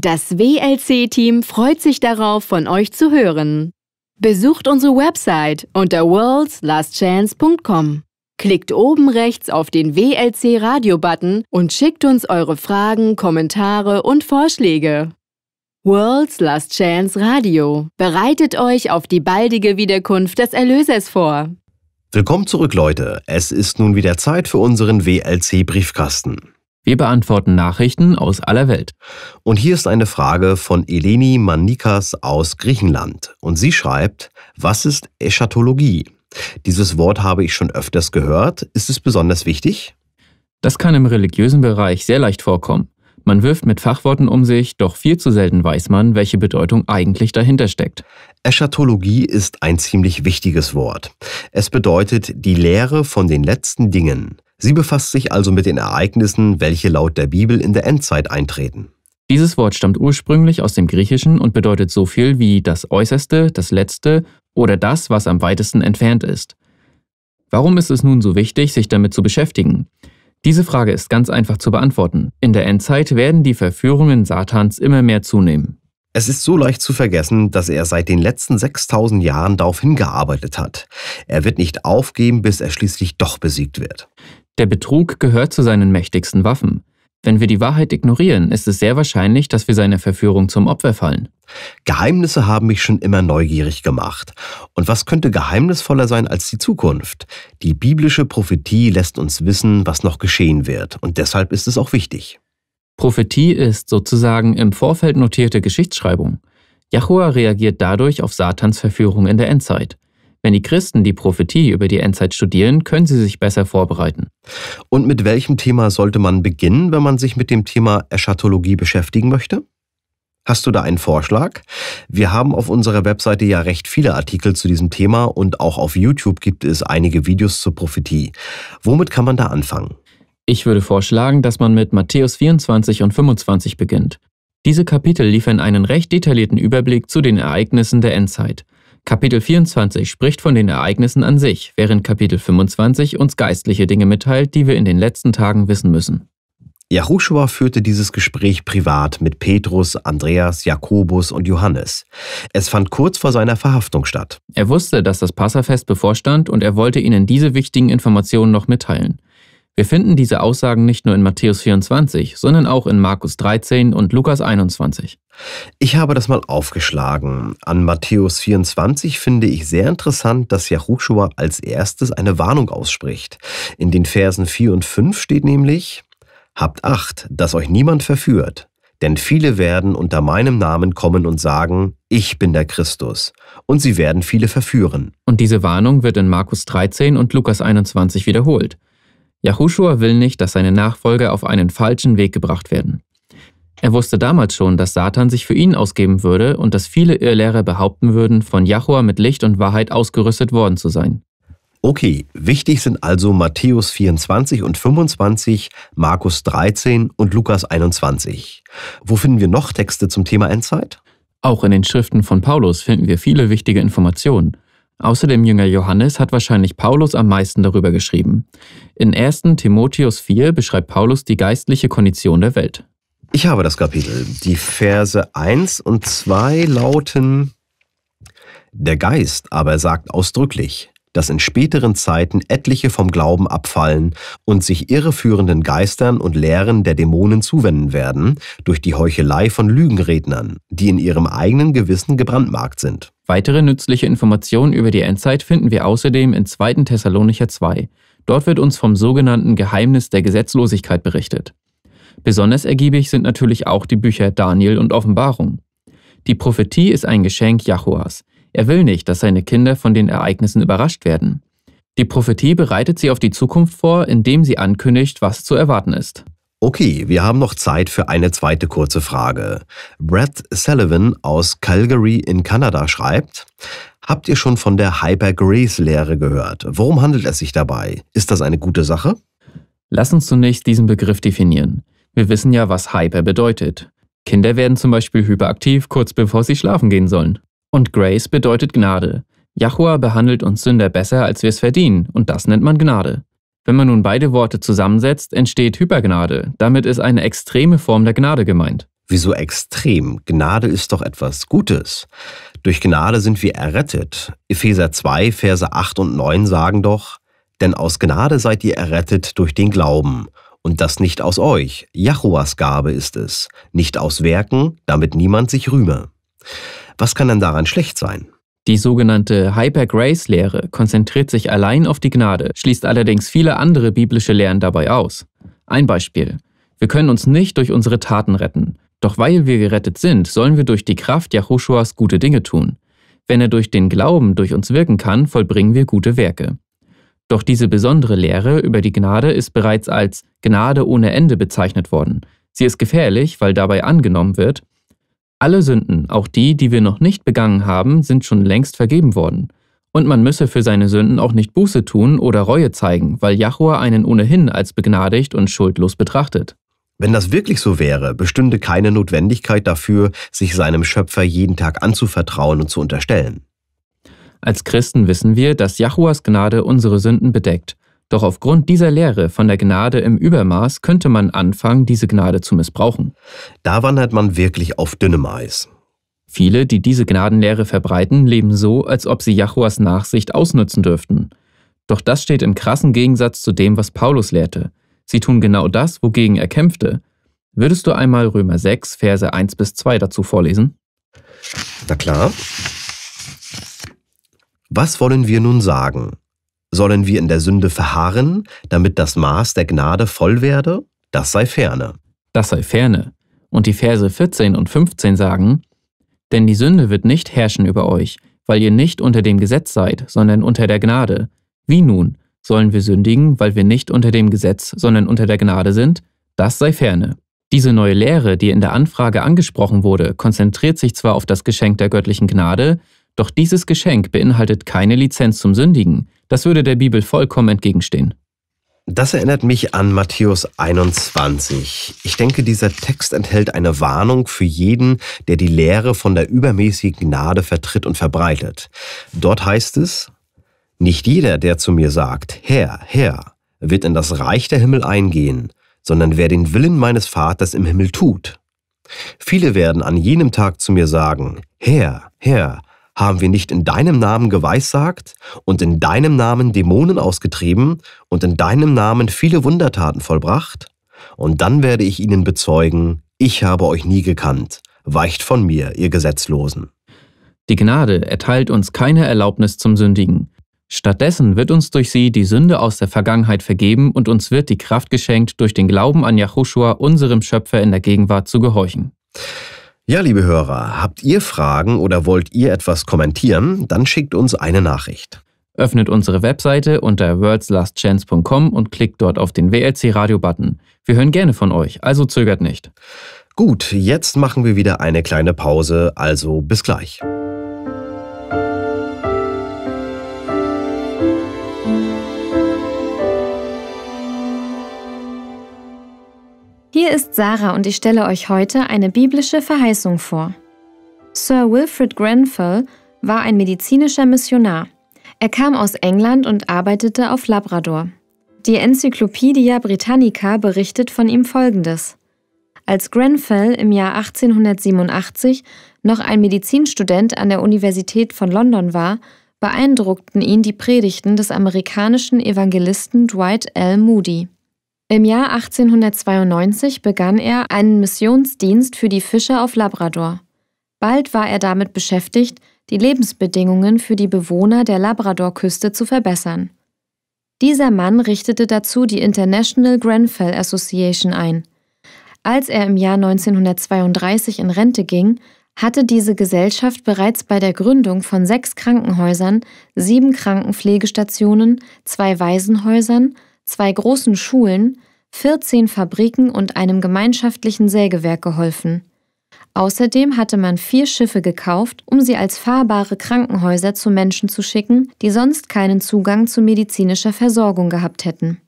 Das WLC-Team freut sich darauf, von euch zu hören. Besucht unsere Website unter worldslastchance.com. Klickt oben rechts auf den WLC Radio-Button und schickt uns eure Fragen, Kommentare und Vorschläge. World's Last Chance Radio bereitet euch auf die baldige Wiederkunft des Erlösers vor. Willkommen zurück, Leute. Es ist nun wieder Zeit für unseren WLC-Briefkasten. Wir beantworten Nachrichten aus aller Welt. Und hier ist eine Frage von Eleni Manikas aus Griechenland. Und sie schreibt, was ist Eschatologie? Dieses Wort habe ich schon öfters gehört. Ist es besonders wichtig? Das kann im religiösen Bereich sehr leicht vorkommen. Man wirft mit Fachworten um sich, doch viel zu selten weiß man, welche Bedeutung eigentlich dahinter steckt. Eschatologie ist ein ziemlich wichtiges Wort. Es bedeutet die Lehre von den letzten Dingen. Sie befasst sich also mit den Ereignissen, welche laut der Bibel in der Endzeit eintreten. Dieses Wort stammt ursprünglich aus dem Griechischen und bedeutet so viel wie das Äußerste, das Letzte oder das, was am weitesten entfernt ist. Warum ist es nun so wichtig, sich damit zu beschäftigen? Diese Frage ist ganz einfach zu beantworten. In der Endzeit werden die Verführungen Satans immer mehr zunehmen. Es ist so leicht zu vergessen, dass er seit den letzten 6000 Jahren darauf hingearbeitet hat. Er wird nicht aufgeben, bis er schließlich doch besiegt wird. Der Betrug gehört zu seinen mächtigsten Waffen. Wenn wir die Wahrheit ignorieren, ist es sehr wahrscheinlich, dass wir seiner Verführung zum Opfer fallen. Geheimnisse haben mich schon immer neugierig gemacht. Und was könnte geheimnisvoller sein als die Zukunft? Die biblische Prophetie lässt uns wissen, was noch geschehen wird. Und deshalb ist es auch wichtig. Prophetie ist sozusagen im Vorfeld notierte Geschichtsschreibung. Jahua reagiert dadurch auf Satans Verführung in der Endzeit. Wenn die Christen die Prophetie über die Endzeit studieren, können sie sich besser vorbereiten. Und mit welchem Thema sollte man beginnen, wenn man sich mit dem Thema Eschatologie beschäftigen möchte? Hast du da einen Vorschlag? Wir haben auf unserer Webseite ja recht viele Artikel zu diesem Thema und auch auf YouTube gibt es einige Videos zur Prophetie. Womit kann man da anfangen? Ich würde vorschlagen, dass man mit Matthäus 24 und 25 beginnt. Diese Kapitel liefern einen recht detaillierten Überblick zu den Ereignissen der Endzeit. Kapitel 24 spricht von den Ereignissen an sich, während Kapitel 25 uns geistliche Dinge mitteilt, die wir in den letzten Tagen wissen müssen. Yahushua führte dieses Gespräch privat mit Petrus, Andreas, Jakobus und Johannes. Es fand kurz vor seiner Verhaftung statt. Er wusste, dass das Passafest bevorstand und er wollte ihnen diese wichtigen Informationen noch mitteilen. Wir finden diese Aussagen nicht nur in Matthäus 24, sondern auch in Markus 13 und Lukas 21. Ich habe das mal aufgeschlagen. An Matthäus 24 finde ich sehr interessant, dass Yahushua als erstes eine Warnung ausspricht. In den Versen 4 und 5 steht nämlich, Habt acht, dass euch niemand verführt, denn viele werden unter meinem Namen kommen und sagen, ich bin der Christus, und sie werden viele verführen. Und diese Warnung wird in Markus 13 und Lukas 21 wiederholt. Yahushua will nicht, dass seine Nachfolger auf einen falschen Weg gebracht werden. Er wusste damals schon, dass Satan sich für ihn ausgeben würde und dass viele Irrlehrer behaupten würden, von Jahua mit Licht und Wahrheit ausgerüstet worden zu sein. Okay, wichtig sind also Matthäus 24 und 25, Markus 13 und Lukas 21. Wo finden wir noch Texte zum Thema Endzeit? Auch in den Schriften von Paulus finden wir viele wichtige Informationen. Außerdem Jünger Johannes hat wahrscheinlich Paulus am meisten darüber geschrieben. In 1. Timotheus 4 beschreibt Paulus die geistliche Kondition der Welt. Ich habe das Kapitel. Die Verse 1 und 2 lauten Der Geist aber sagt ausdrücklich, dass in späteren Zeiten etliche vom Glauben abfallen und sich irreführenden Geistern und Lehren der Dämonen zuwenden werden, durch die Heuchelei von Lügenrednern, die in ihrem eigenen Gewissen gebrandmarkt sind. Weitere nützliche Informationen über die Endzeit finden wir außerdem in 2. Thessalonicher 2. Dort wird uns vom sogenannten Geheimnis der Gesetzlosigkeit berichtet. Besonders ergiebig sind natürlich auch die Bücher Daniel und Offenbarung. Die Prophetie ist ein Geschenk Jahuas. Er will nicht, dass seine Kinder von den Ereignissen überrascht werden. Die Prophetie bereitet sie auf die Zukunft vor, indem sie ankündigt, was zu erwarten ist. Okay, wir haben noch Zeit für eine zweite kurze Frage. Brett Sullivan aus Calgary in Kanada schreibt, Habt ihr schon von der hyper grace lehre gehört? Worum handelt es sich dabei? Ist das eine gute Sache? Lass uns zunächst diesen Begriff definieren. Wir wissen ja, was Hyper bedeutet. Kinder werden zum Beispiel hyperaktiv kurz bevor sie schlafen gehen sollen. Und Grace bedeutet Gnade. Jahua behandelt uns Sünder besser, als wir es verdienen, und das nennt man Gnade. Wenn man nun beide Worte zusammensetzt, entsteht Hypergnade. Damit ist eine extreme Form der Gnade gemeint. Wieso extrem? Gnade ist doch etwas Gutes. Durch Gnade sind wir errettet. Epheser 2, Verse 8 und 9 sagen doch, denn aus Gnade seid ihr errettet durch den Glauben. Und das nicht aus euch. Jahuas Gabe ist es. Nicht aus Werken, damit niemand sich rühme. Was kann denn daran schlecht sein? Die sogenannte Hyper-Grace-Lehre konzentriert sich allein auf die Gnade, schließt allerdings viele andere biblische Lehren dabei aus. Ein Beispiel. Wir können uns nicht durch unsere Taten retten. Doch weil wir gerettet sind, sollen wir durch die Kraft Jahoshuas gute Dinge tun. Wenn er durch den Glauben durch uns wirken kann, vollbringen wir gute Werke. Doch diese besondere Lehre über die Gnade ist bereits als Gnade ohne Ende bezeichnet worden. Sie ist gefährlich, weil dabei angenommen wird, alle Sünden, auch die, die wir noch nicht begangen haben, sind schon längst vergeben worden. Und man müsse für seine Sünden auch nicht Buße tun oder Reue zeigen, weil Jahwe einen ohnehin als begnadigt und schuldlos betrachtet. Wenn das wirklich so wäre, bestünde keine Notwendigkeit dafür, sich seinem Schöpfer jeden Tag anzuvertrauen und zu unterstellen. Als Christen wissen wir, dass Jahuas Gnade unsere Sünden bedeckt doch aufgrund dieser Lehre von der Gnade im Übermaß könnte man anfangen, diese Gnade zu missbrauchen. Da wandert man wirklich auf dünnem Eis. Viele, die diese Gnadenlehre verbreiten, leben so, als ob sie Jahuas Nachsicht ausnutzen dürften. Doch das steht im krassen Gegensatz zu dem, was Paulus lehrte. Sie tun genau das, wogegen er kämpfte. Würdest du einmal Römer 6, Verse 1 bis 2 dazu vorlesen? Na klar. Was wollen wir nun sagen? Sollen wir in der Sünde verharren, damit das Maß der Gnade voll werde? Das sei ferne. Das sei ferne. Und die Verse 14 und 15 sagen, Denn die Sünde wird nicht herrschen über euch, weil ihr nicht unter dem Gesetz seid, sondern unter der Gnade. Wie nun? Sollen wir sündigen, weil wir nicht unter dem Gesetz, sondern unter der Gnade sind? Das sei ferne. Diese neue Lehre, die in der Anfrage angesprochen wurde, konzentriert sich zwar auf das Geschenk der göttlichen Gnade, doch dieses Geschenk beinhaltet keine Lizenz zum Sündigen, das würde der Bibel vollkommen entgegenstehen. Das erinnert mich an Matthäus 21. Ich denke, dieser Text enthält eine Warnung für jeden, der die Lehre von der übermäßigen Gnade vertritt und verbreitet. Dort heißt es, Nicht jeder, der zu mir sagt, Herr, Herr, wird in das Reich der Himmel eingehen, sondern wer den Willen meines Vaters im Himmel tut. Viele werden an jenem Tag zu mir sagen, Herr, Herr, haben wir nicht in deinem Namen geweissagt und in deinem Namen Dämonen ausgetrieben und in deinem Namen viele Wundertaten vollbracht? Und dann werde ich ihnen bezeugen, ich habe euch nie gekannt, weicht von mir, ihr Gesetzlosen. Die Gnade erteilt uns keine Erlaubnis zum Sündigen. Stattdessen wird uns durch sie die Sünde aus der Vergangenheit vergeben und uns wird die Kraft geschenkt, durch den Glauben an Yahushua, unserem Schöpfer in der Gegenwart zu gehorchen. Ja, liebe Hörer, habt ihr Fragen oder wollt ihr etwas kommentieren? Dann schickt uns eine Nachricht. Öffnet unsere Webseite unter worldslastchance.com und klickt dort auf den WLC Radio Button. Wir hören gerne von euch, also zögert nicht. Gut, jetzt machen wir wieder eine kleine Pause, also bis gleich. Hier ist Sarah und ich stelle euch heute eine biblische Verheißung vor. Sir Wilfred Grenfell war ein medizinischer Missionar. Er kam aus England und arbeitete auf Labrador. Die Enzyklopädie Britannica berichtet von ihm Folgendes. Als Grenfell im Jahr 1887 noch ein Medizinstudent an der Universität von London war, beeindruckten ihn die Predigten des amerikanischen Evangelisten Dwight L. Moody. Im Jahr 1892 begann er einen Missionsdienst für die Fischer auf Labrador. Bald war er damit beschäftigt, die Lebensbedingungen für die Bewohner der Labradorküste zu verbessern. Dieser Mann richtete dazu die International Grenfell Association ein. Als er im Jahr 1932 in Rente ging, hatte diese Gesellschaft bereits bei der Gründung von sechs Krankenhäusern, sieben Krankenpflegestationen, zwei Waisenhäusern zwei großen Schulen, 14 Fabriken und einem gemeinschaftlichen Sägewerk geholfen. Außerdem hatte man vier Schiffe gekauft, um sie als fahrbare Krankenhäuser zu Menschen zu schicken, die sonst keinen Zugang zu medizinischer Versorgung gehabt hätten.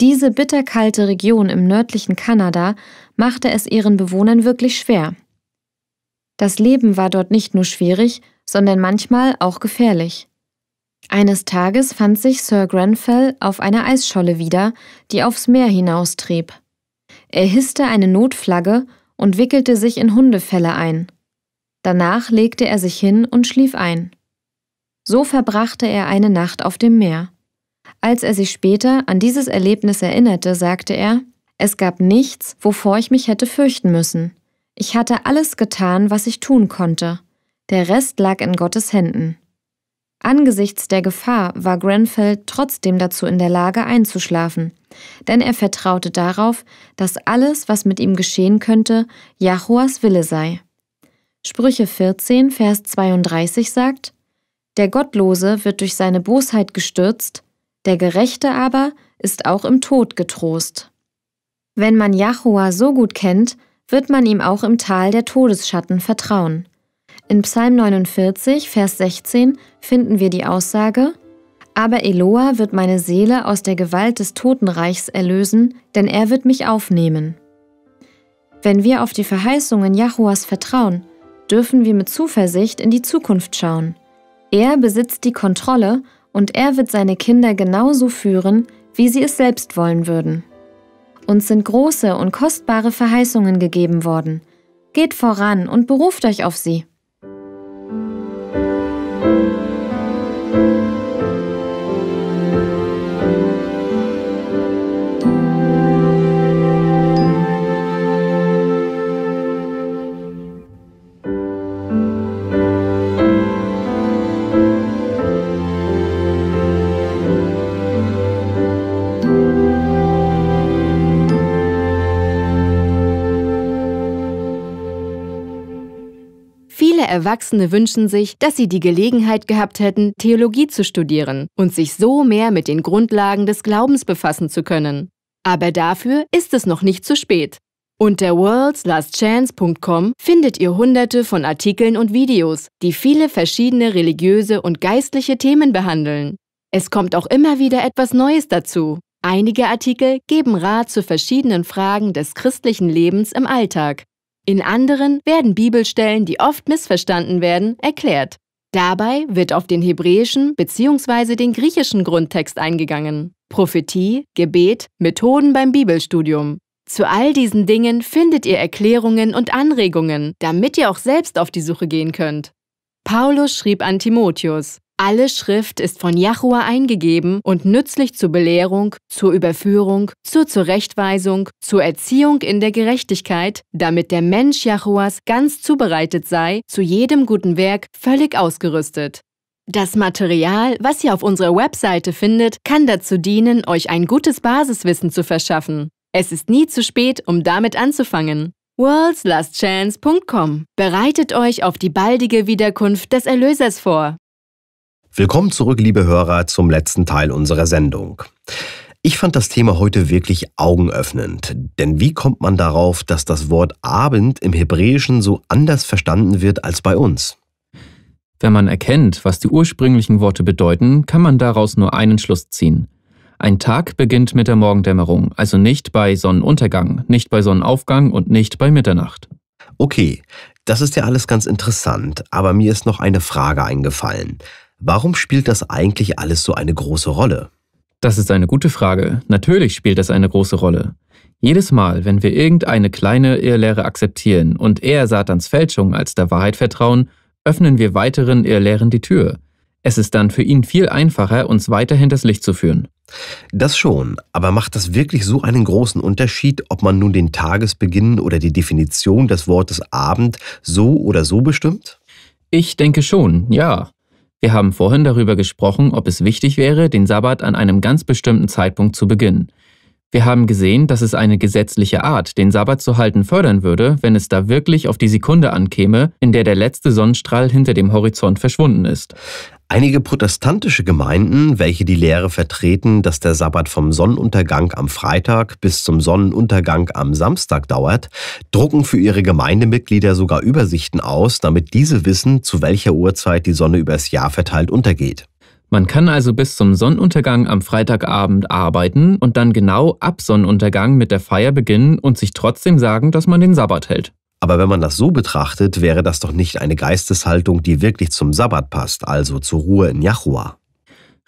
Diese bitterkalte Region im nördlichen Kanada machte es ihren Bewohnern wirklich schwer. Das Leben war dort nicht nur schwierig, sondern manchmal auch gefährlich. Eines Tages fand sich Sir Grenfell auf einer Eisscholle wieder, die aufs Meer hinaustrieb. Er hisste eine Notflagge und wickelte sich in Hundefelle ein. Danach legte er sich hin und schlief ein. So verbrachte er eine Nacht auf dem Meer. Als er sich später an dieses Erlebnis erinnerte, sagte er, es gab nichts, wovor ich mich hätte fürchten müssen. Ich hatte alles getan, was ich tun konnte. Der Rest lag in Gottes Händen. Angesichts der Gefahr war Grenfell trotzdem dazu in der Lage einzuschlafen, denn er vertraute darauf, dass alles, was mit ihm geschehen könnte, Jahuas Wille sei. Sprüche 14, Vers 32 sagt, Der Gottlose wird durch seine Bosheit gestürzt, der Gerechte aber ist auch im Tod getrost. Wenn man Jahua so gut kennt, wird man ihm auch im Tal der Todesschatten vertrauen. In Psalm 49, Vers 16 finden wir die Aussage, Aber Eloah wird meine Seele aus der Gewalt des Totenreichs erlösen, denn er wird mich aufnehmen. Wenn wir auf die Verheißungen Jahuas vertrauen, dürfen wir mit Zuversicht in die Zukunft schauen. Er besitzt die Kontrolle und er wird seine Kinder genauso führen, wie sie es selbst wollen würden. Uns sind große und kostbare Verheißungen gegeben worden. Geht voran und beruft euch auf sie. Erwachsene wünschen sich, dass sie die Gelegenheit gehabt hätten, Theologie zu studieren und sich so mehr mit den Grundlagen des Glaubens befassen zu können. Aber dafür ist es noch nicht zu spät. Unter worldslastchance.com findet ihr hunderte von Artikeln und Videos, die viele verschiedene religiöse und geistliche Themen behandeln. Es kommt auch immer wieder etwas Neues dazu. Einige Artikel geben Rat zu verschiedenen Fragen des christlichen Lebens im Alltag. In anderen werden Bibelstellen, die oft missverstanden werden, erklärt. Dabei wird auf den hebräischen bzw. den griechischen Grundtext eingegangen. Prophetie, Gebet, Methoden beim Bibelstudium. Zu all diesen Dingen findet ihr Erklärungen und Anregungen, damit ihr auch selbst auf die Suche gehen könnt. Paulus schrieb an Timotheus, alle Schrift ist von Jahua eingegeben und nützlich zur Belehrung, zur Überführung, zur Zurechtweisung, zur Erziehung in der Gerechtigkeit, damit der Mensch Jahuas ganz zubereitet sei, zu jedem guten Werk völlig ausgerüstet. Das Material, was ihr auf unserer Webseite findet, kann dazu dienen, euch ein gutes Basiswissen zu verschaffen. Es ist nie zu spät, um damit anzufangen. worldslastchance.com Bereitet euch auf die baldige Wiederkunft des Erlösers vor. Willkommen zurück, liebe Hörer, zum letzten Teil unserer Sendung. Ich fand das Thema heute wirklich augenöffnend, denn wie kommt man darauf, dass das Wort Abend im Hebräischen so anders verstanden wird als bei uns? Wenn man erkennt, was die ursprünglichen Worte bedeuten, kann man daraus nur einen Schluss ziehen. Ein Tag beginnt mit der Morgendämmerung, also nicht bei Sonnenuntergang, nicht bei Sonnenaufgang und nicht bei Mitternacht. Okay, das ist ja alles ganz interessant, aber mir ist noch eine Frage eingefallen. Warum spielt das eigentlich alles so eine große Rolle? Das ist eine gute Frage. Natürlich spielt das eine große Rolle. Jedes Mal, wenn wir irgendeine kleine Irrlehre akzeptieren und eher Satans Fälschung als der Wahrheit vertrauen, öffnen wir weiteren Irrlehren die Tür. Es ist dann für ihn viel einfacher, uns weiterhin das Licht zu führen. Das schon, aber macht das wirklich so einen großen Unterschied, ob man nun den Tagesbeginn oder die Definition des Wortes Abend so oder so bestimmt? Ich denke schon, ja. Wir haben vorhin darüber gesprochen, ob es wichtig wäre, den Sabbat an einem ganz bestimmten Zeitpunkt zu beginnen. Wir haben gesehen, dass es eine gesetzliche Art, den Sabbat zu halten, fördern würde, wenn es da wirklich auf die Sekunde ankäme, in der der letzte Sonnenstrahl hinter dem Horizont verschwunden ist. Einige protestantische Gemeinden, welche die Lehre vertreten, dass der Sabbat vom Sonnenuntergang am Freitag bis zum Sonnenuntergang am Samstag dauert, drucken für ihre Gemeindemitglieder sogar Übersichten aus, damit diese wissen, zu welcher Uhrzeit die Sonne übers Jahr verteilt untergeht. Man kann also bis zum Sonnenuntergang am Freitagabend arbeiten und dann genau ab Sonnenuntergang mit der Feier beginnen und sich trotzdem sagen, dass man den Sabbat hält. Aber wenn man das so betrachtet, wäre das doch nicht eine Geisteshaltung, die wirklich zum Sabbat passt, also zur Ruhe in Jahua.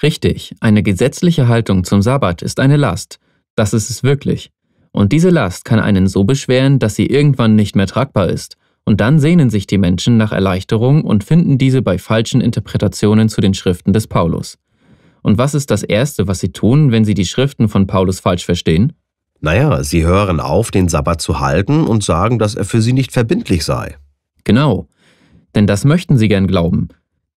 Richtig, eine gesetzliche Haltung zum Sabbat ist eine Last. Das ist es wirklich. Und diese Last kann einen so beschweren, dass sie irgendwann nicht mehr tragbar ist. Und dann sehnen sich die Menschen nach Erleichterung und finden diese bei falschen Interpretationen zu den Schriften des Paulus. Und was ist das Erste, was sie tun, wenn sie die Schriften von Paulus falsch verstehen? Naja, sie hören auf, den Sabbat zu halten und sagen, dass er für sie nicht verbindlich sei. Genau, denn das möchten sie gern glauben.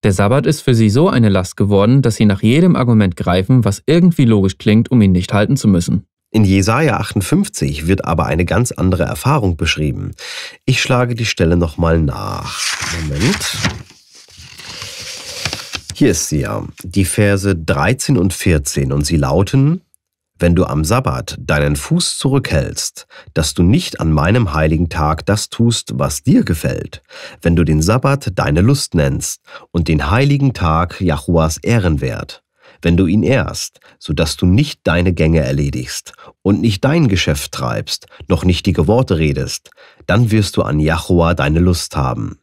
Der Sabbat ist für sie so eine Last geworden, dass sie nach jedem Argument greifen, was irgendwie logisch klingt, um ihn nicht halten zu müssen. In Jesaja 58 wird aber eine ganz andere Erfahrung beschrieben. Ich schlage die Stelle nochmal nach. Moment. Hier ist sie ja, die Verse 13 und 14 und sie lauten, wenn du am Sabbat deinen Fuß zurückhältst, dass du nicht an meinem heiligen Tag das tust, was dir gefällt, wenn du den Sabbat deine Lust nennst und den heiligen Tag Jahuas Ehrenwert, wenn du ihn ehrst, so dass du nicht deine Gänge erledigst und nicht dein Geschäft treibst, noch nichtige Worte redest, dann wirst du an Jahua deine Lust haben.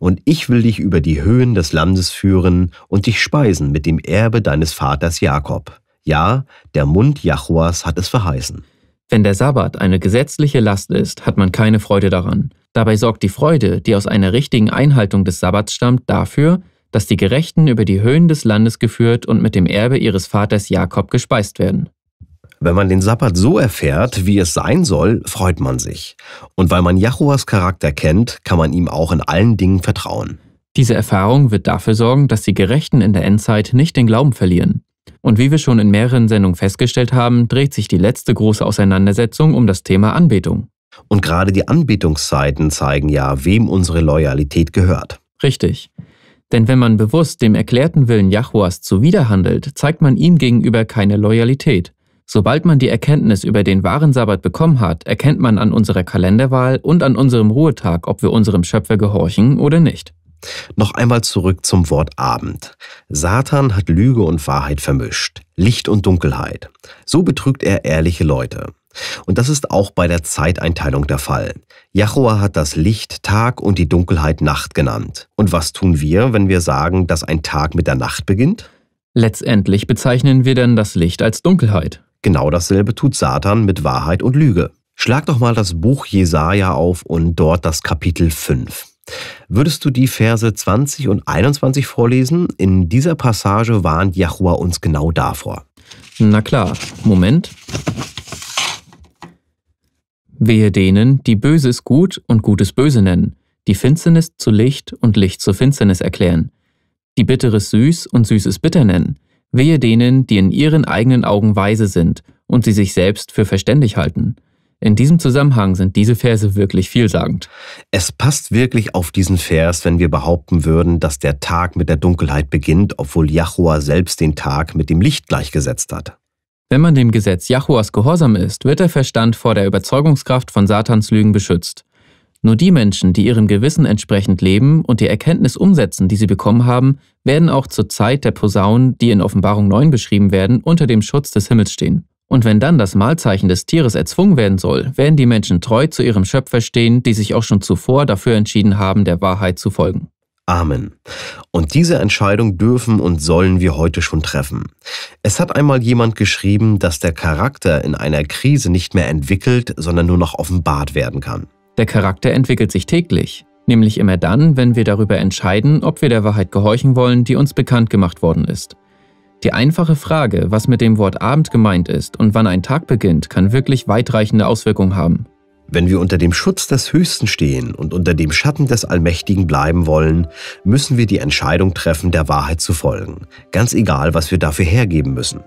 Und ich will dich über die Höhen des Landes führen und dich speisen mit dem Erbe deines Vaters Jakob. Ja, der Mund Jahuas hat es verheißen. Wenn der Sabbat eine gesetzliche Last ist, hat man keine Freude daran. Dabei sorgt die Freude, die aus einer richtigen Einhaltung des Sabbats stammt, dafür, dass die Gerechten über die Höhen des Landes geführt und mit dem Erbe ihres Vaters Jakob gespeist werden. Wenn man den Sabbat so erfährt, wie es sein soll, freut man sich. Und weil man Jahuas Charakter kennt, kann man ihm auch in allen Dingen vertrauen. Diese Erfahrung wird dafür sorgen, dass die Gerechten in der Endzeit nicht den Glauben verlieren. Und wie wir schon in mehreren Sendungen festgestellt haben, dreht sich die letzte große Auseinandersetzung um das Thema Anbetung. Und gerade die Anbetungszeiten zeigen ja, wem unsere Loyalität gehört. Richtig. Denn wenn man bewusst dem erklärten Willen Jahwas zuwiderhandelt, zeigt man ihm gegenüber keine Loyalität. Sobald man die Erkenntnis über den wahren Sabbat bekommen hat, erkennt man an unserer Kalenderwahl und an unserem Ruhetag, ob wir unserem Schöpfer gehorchen oder nicht. Noch einmal zurück zum Wort Abend. Satan hat Lüge und Wahrheit vermischt, Licht und Dunkelheit. So betrügt er ehrliche Leute. Und das ist auch bei der Zeiteinteilung der Fall. Jachua hat das Licht Tag und die Dunkelheit Nacht genannt. Und was tun wir, wenn wir sagen, dass ein Tag mit der Nacht beginnt? Letztendlich bezeichnen wir dann das Licht als Dunkelheit. Genau dasselbe tut Satan mit Wahrheit und Lüge. Schlag doch mal das Buch Jesaja auf und dort das Kapitel 5. Würdest du die Verse 20 und 21 vorlesen? In dieser Passage warnt Jahua uns genau davor. Na klar, Moment. Wehe denen, die Böses gut und Gutes böse nennen, die Finsternis zu Licht und Licht zu Finsternis erklären, die Bitteres süß und Süßes bitter nennen. Wehe denen, die in ihren eigenen Augen weise sind und sie sich selbst für verständig halten. In diesem Zusammenhang sind diese Verse wirklich vielsagend. Es passt wirklich auf diesen Vers, wenn wir behaupten würden, dass der Tag mit der Dunkelheit beginnt, obwohl Jahua selbst den Tag mit dem Licht gleichgesetzt hat. Wenn man dem Gesetz Jahuas gehorsam ist, wird der Verstand vor der Überzeugungskraft von Satans Lügen beschützt. Nur die Menschen, die ihrem Gewissen entsprechend leben und die Erkenntnis umsetzen, die sie bekommen haben, werden auch zur Zeit der Posaunen, die in Offenbarung 9 beschrieben werden, unter dem Schutz des Himmels stehen. Und wenn dann das Mahlzeichen des Tieres erzwungen werden soll, werden die Menschen treu zu ihrem Schöpfer stehen, die sich auch schon zuvor dafür entschieden haben, der Wahrheit zu folgen. Amen. Und diese Entscheidung dürfen und sollen wir heute schon treffen. Es hat einmal jemand geschrieben, dass der Charakter in einer Krise nicht mehr entwickelt, sondern nur noch offenbart werden kann. Der Charakter entwickelt sich täglich, nämlich immer dann, wenn wir darüber entscheiden, ob wir der Wahrheit gehorchen wollen, die uns bekannt gemacht worden ist. Die einfache Frage, was mit dem Wort Abend gemeint ist und wann ein Tag beginnt, kann wirklich weitreichende Auswirkungen haben. Wenn wir unter dem Schutz des Höchsten stehen und unter dem Schatten des Allmächtigen bleiben wollen, müssen wir die Entscheidung treffen, der Wahrheit zu folgen, ganz egal, was wir dafür hergeben müssen.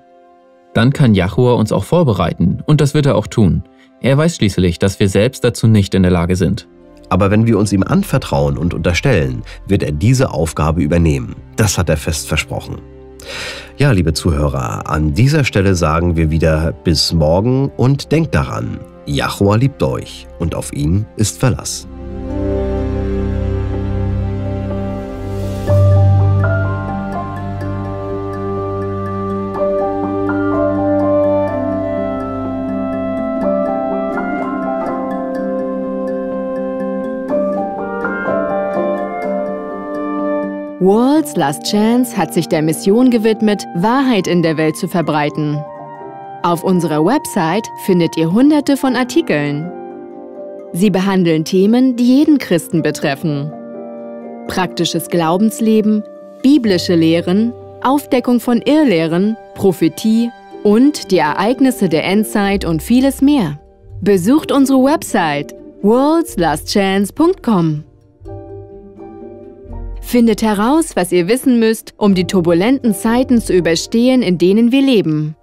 Dann kann Jahua uns auch vorbereiten, und das wird er auch tun. Er weiß schließlich, dass wir selbst dazu nicht in der Lage sind. Aber wenn wir uns ihm anvertrauen und unterstellen, wird er diese Aufgabe übernehmen. Das hat er fest versprochen. Ja, liebe Zuhörer, an dieser Stelle sagen wir wieder bis morgen und denkt daran, Jachua liebt euch und auf ihn ist Verlass. World's Last Chance hat sich der Mission gewidmet, Wahrheit in der Welt zu verbreiten. Auf unserer Website findet ihr hunderte von Artikeln. Sie behandeln Themen, die jeden Christen betreffen. Praktisches Glaubensleben, biblische Lehren, Aufdeckung von Irrlehren, Prophetie und die Ereignisse der Endzeit und vieles mehr. Besucht unsere Website worldslastchance.com. Findet heraus, was ihr wissen müsst, um die turbulenten Zeiten zu überstehen, in denen wir leben.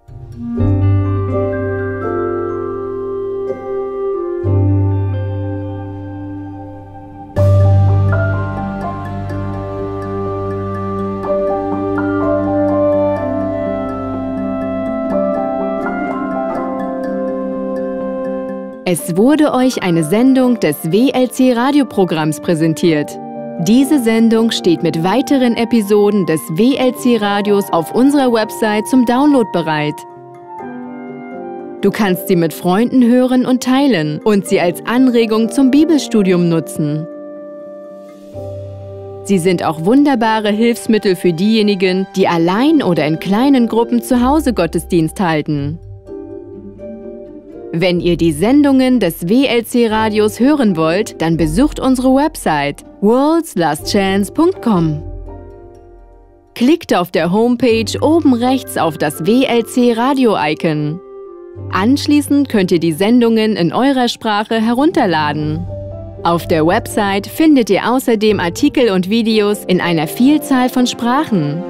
Es wurde euch eine Sendung des WLC Radioprogramms präsentiert. Diese Sendung steht mit weiteren Episoden des WLC-Radios auf unserer Website zum Download bereit. Du kannst sie mit Freunden hören und teilen und sie als Anregung zum Bibelstudium nutzen. Sie sind auch wunderbare Hilfsmittel für diejenigen, die allein oder in kleinen Gruppen zu Hause Gottesdienst halten. Wenn ihr die Sendungen des WLC-Radios hören wollt, dann besucht unsere Website worldslastchance.com. Klickt auf der Homepage oben rechts auf das WLC-Radio-Icon. Anschließend könnt ihr die Sendungen in eurer Sprache herunterladen. Auf der Website findet ihr außerdem Artikel und Videos in einer Vielzahl von Sprachen.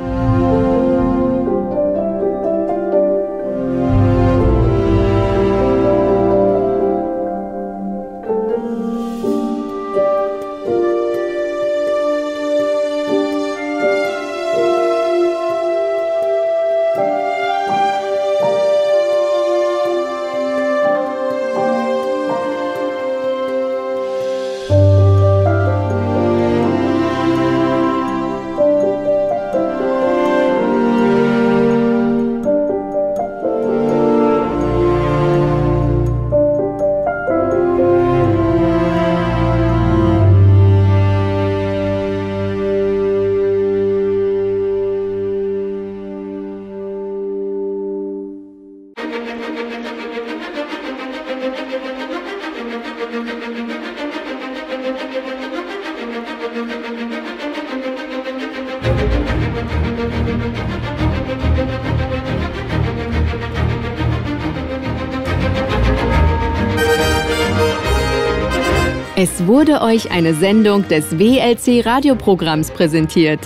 wurde euch eine Sendung des WLC Radioprogramms präsentiert.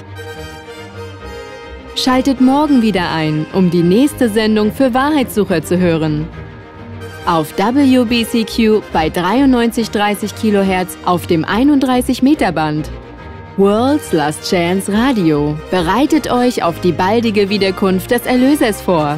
Schaltet morgen wieder ein, um die nächste Sendung für Wahrheitssucher zu hören. Auf WBCQ bei 93,30 kHz auf dem 31 Meter Band. World's Last Chance Radio bereitet euch auf die baldige Wiederkunft des Erlösers vor.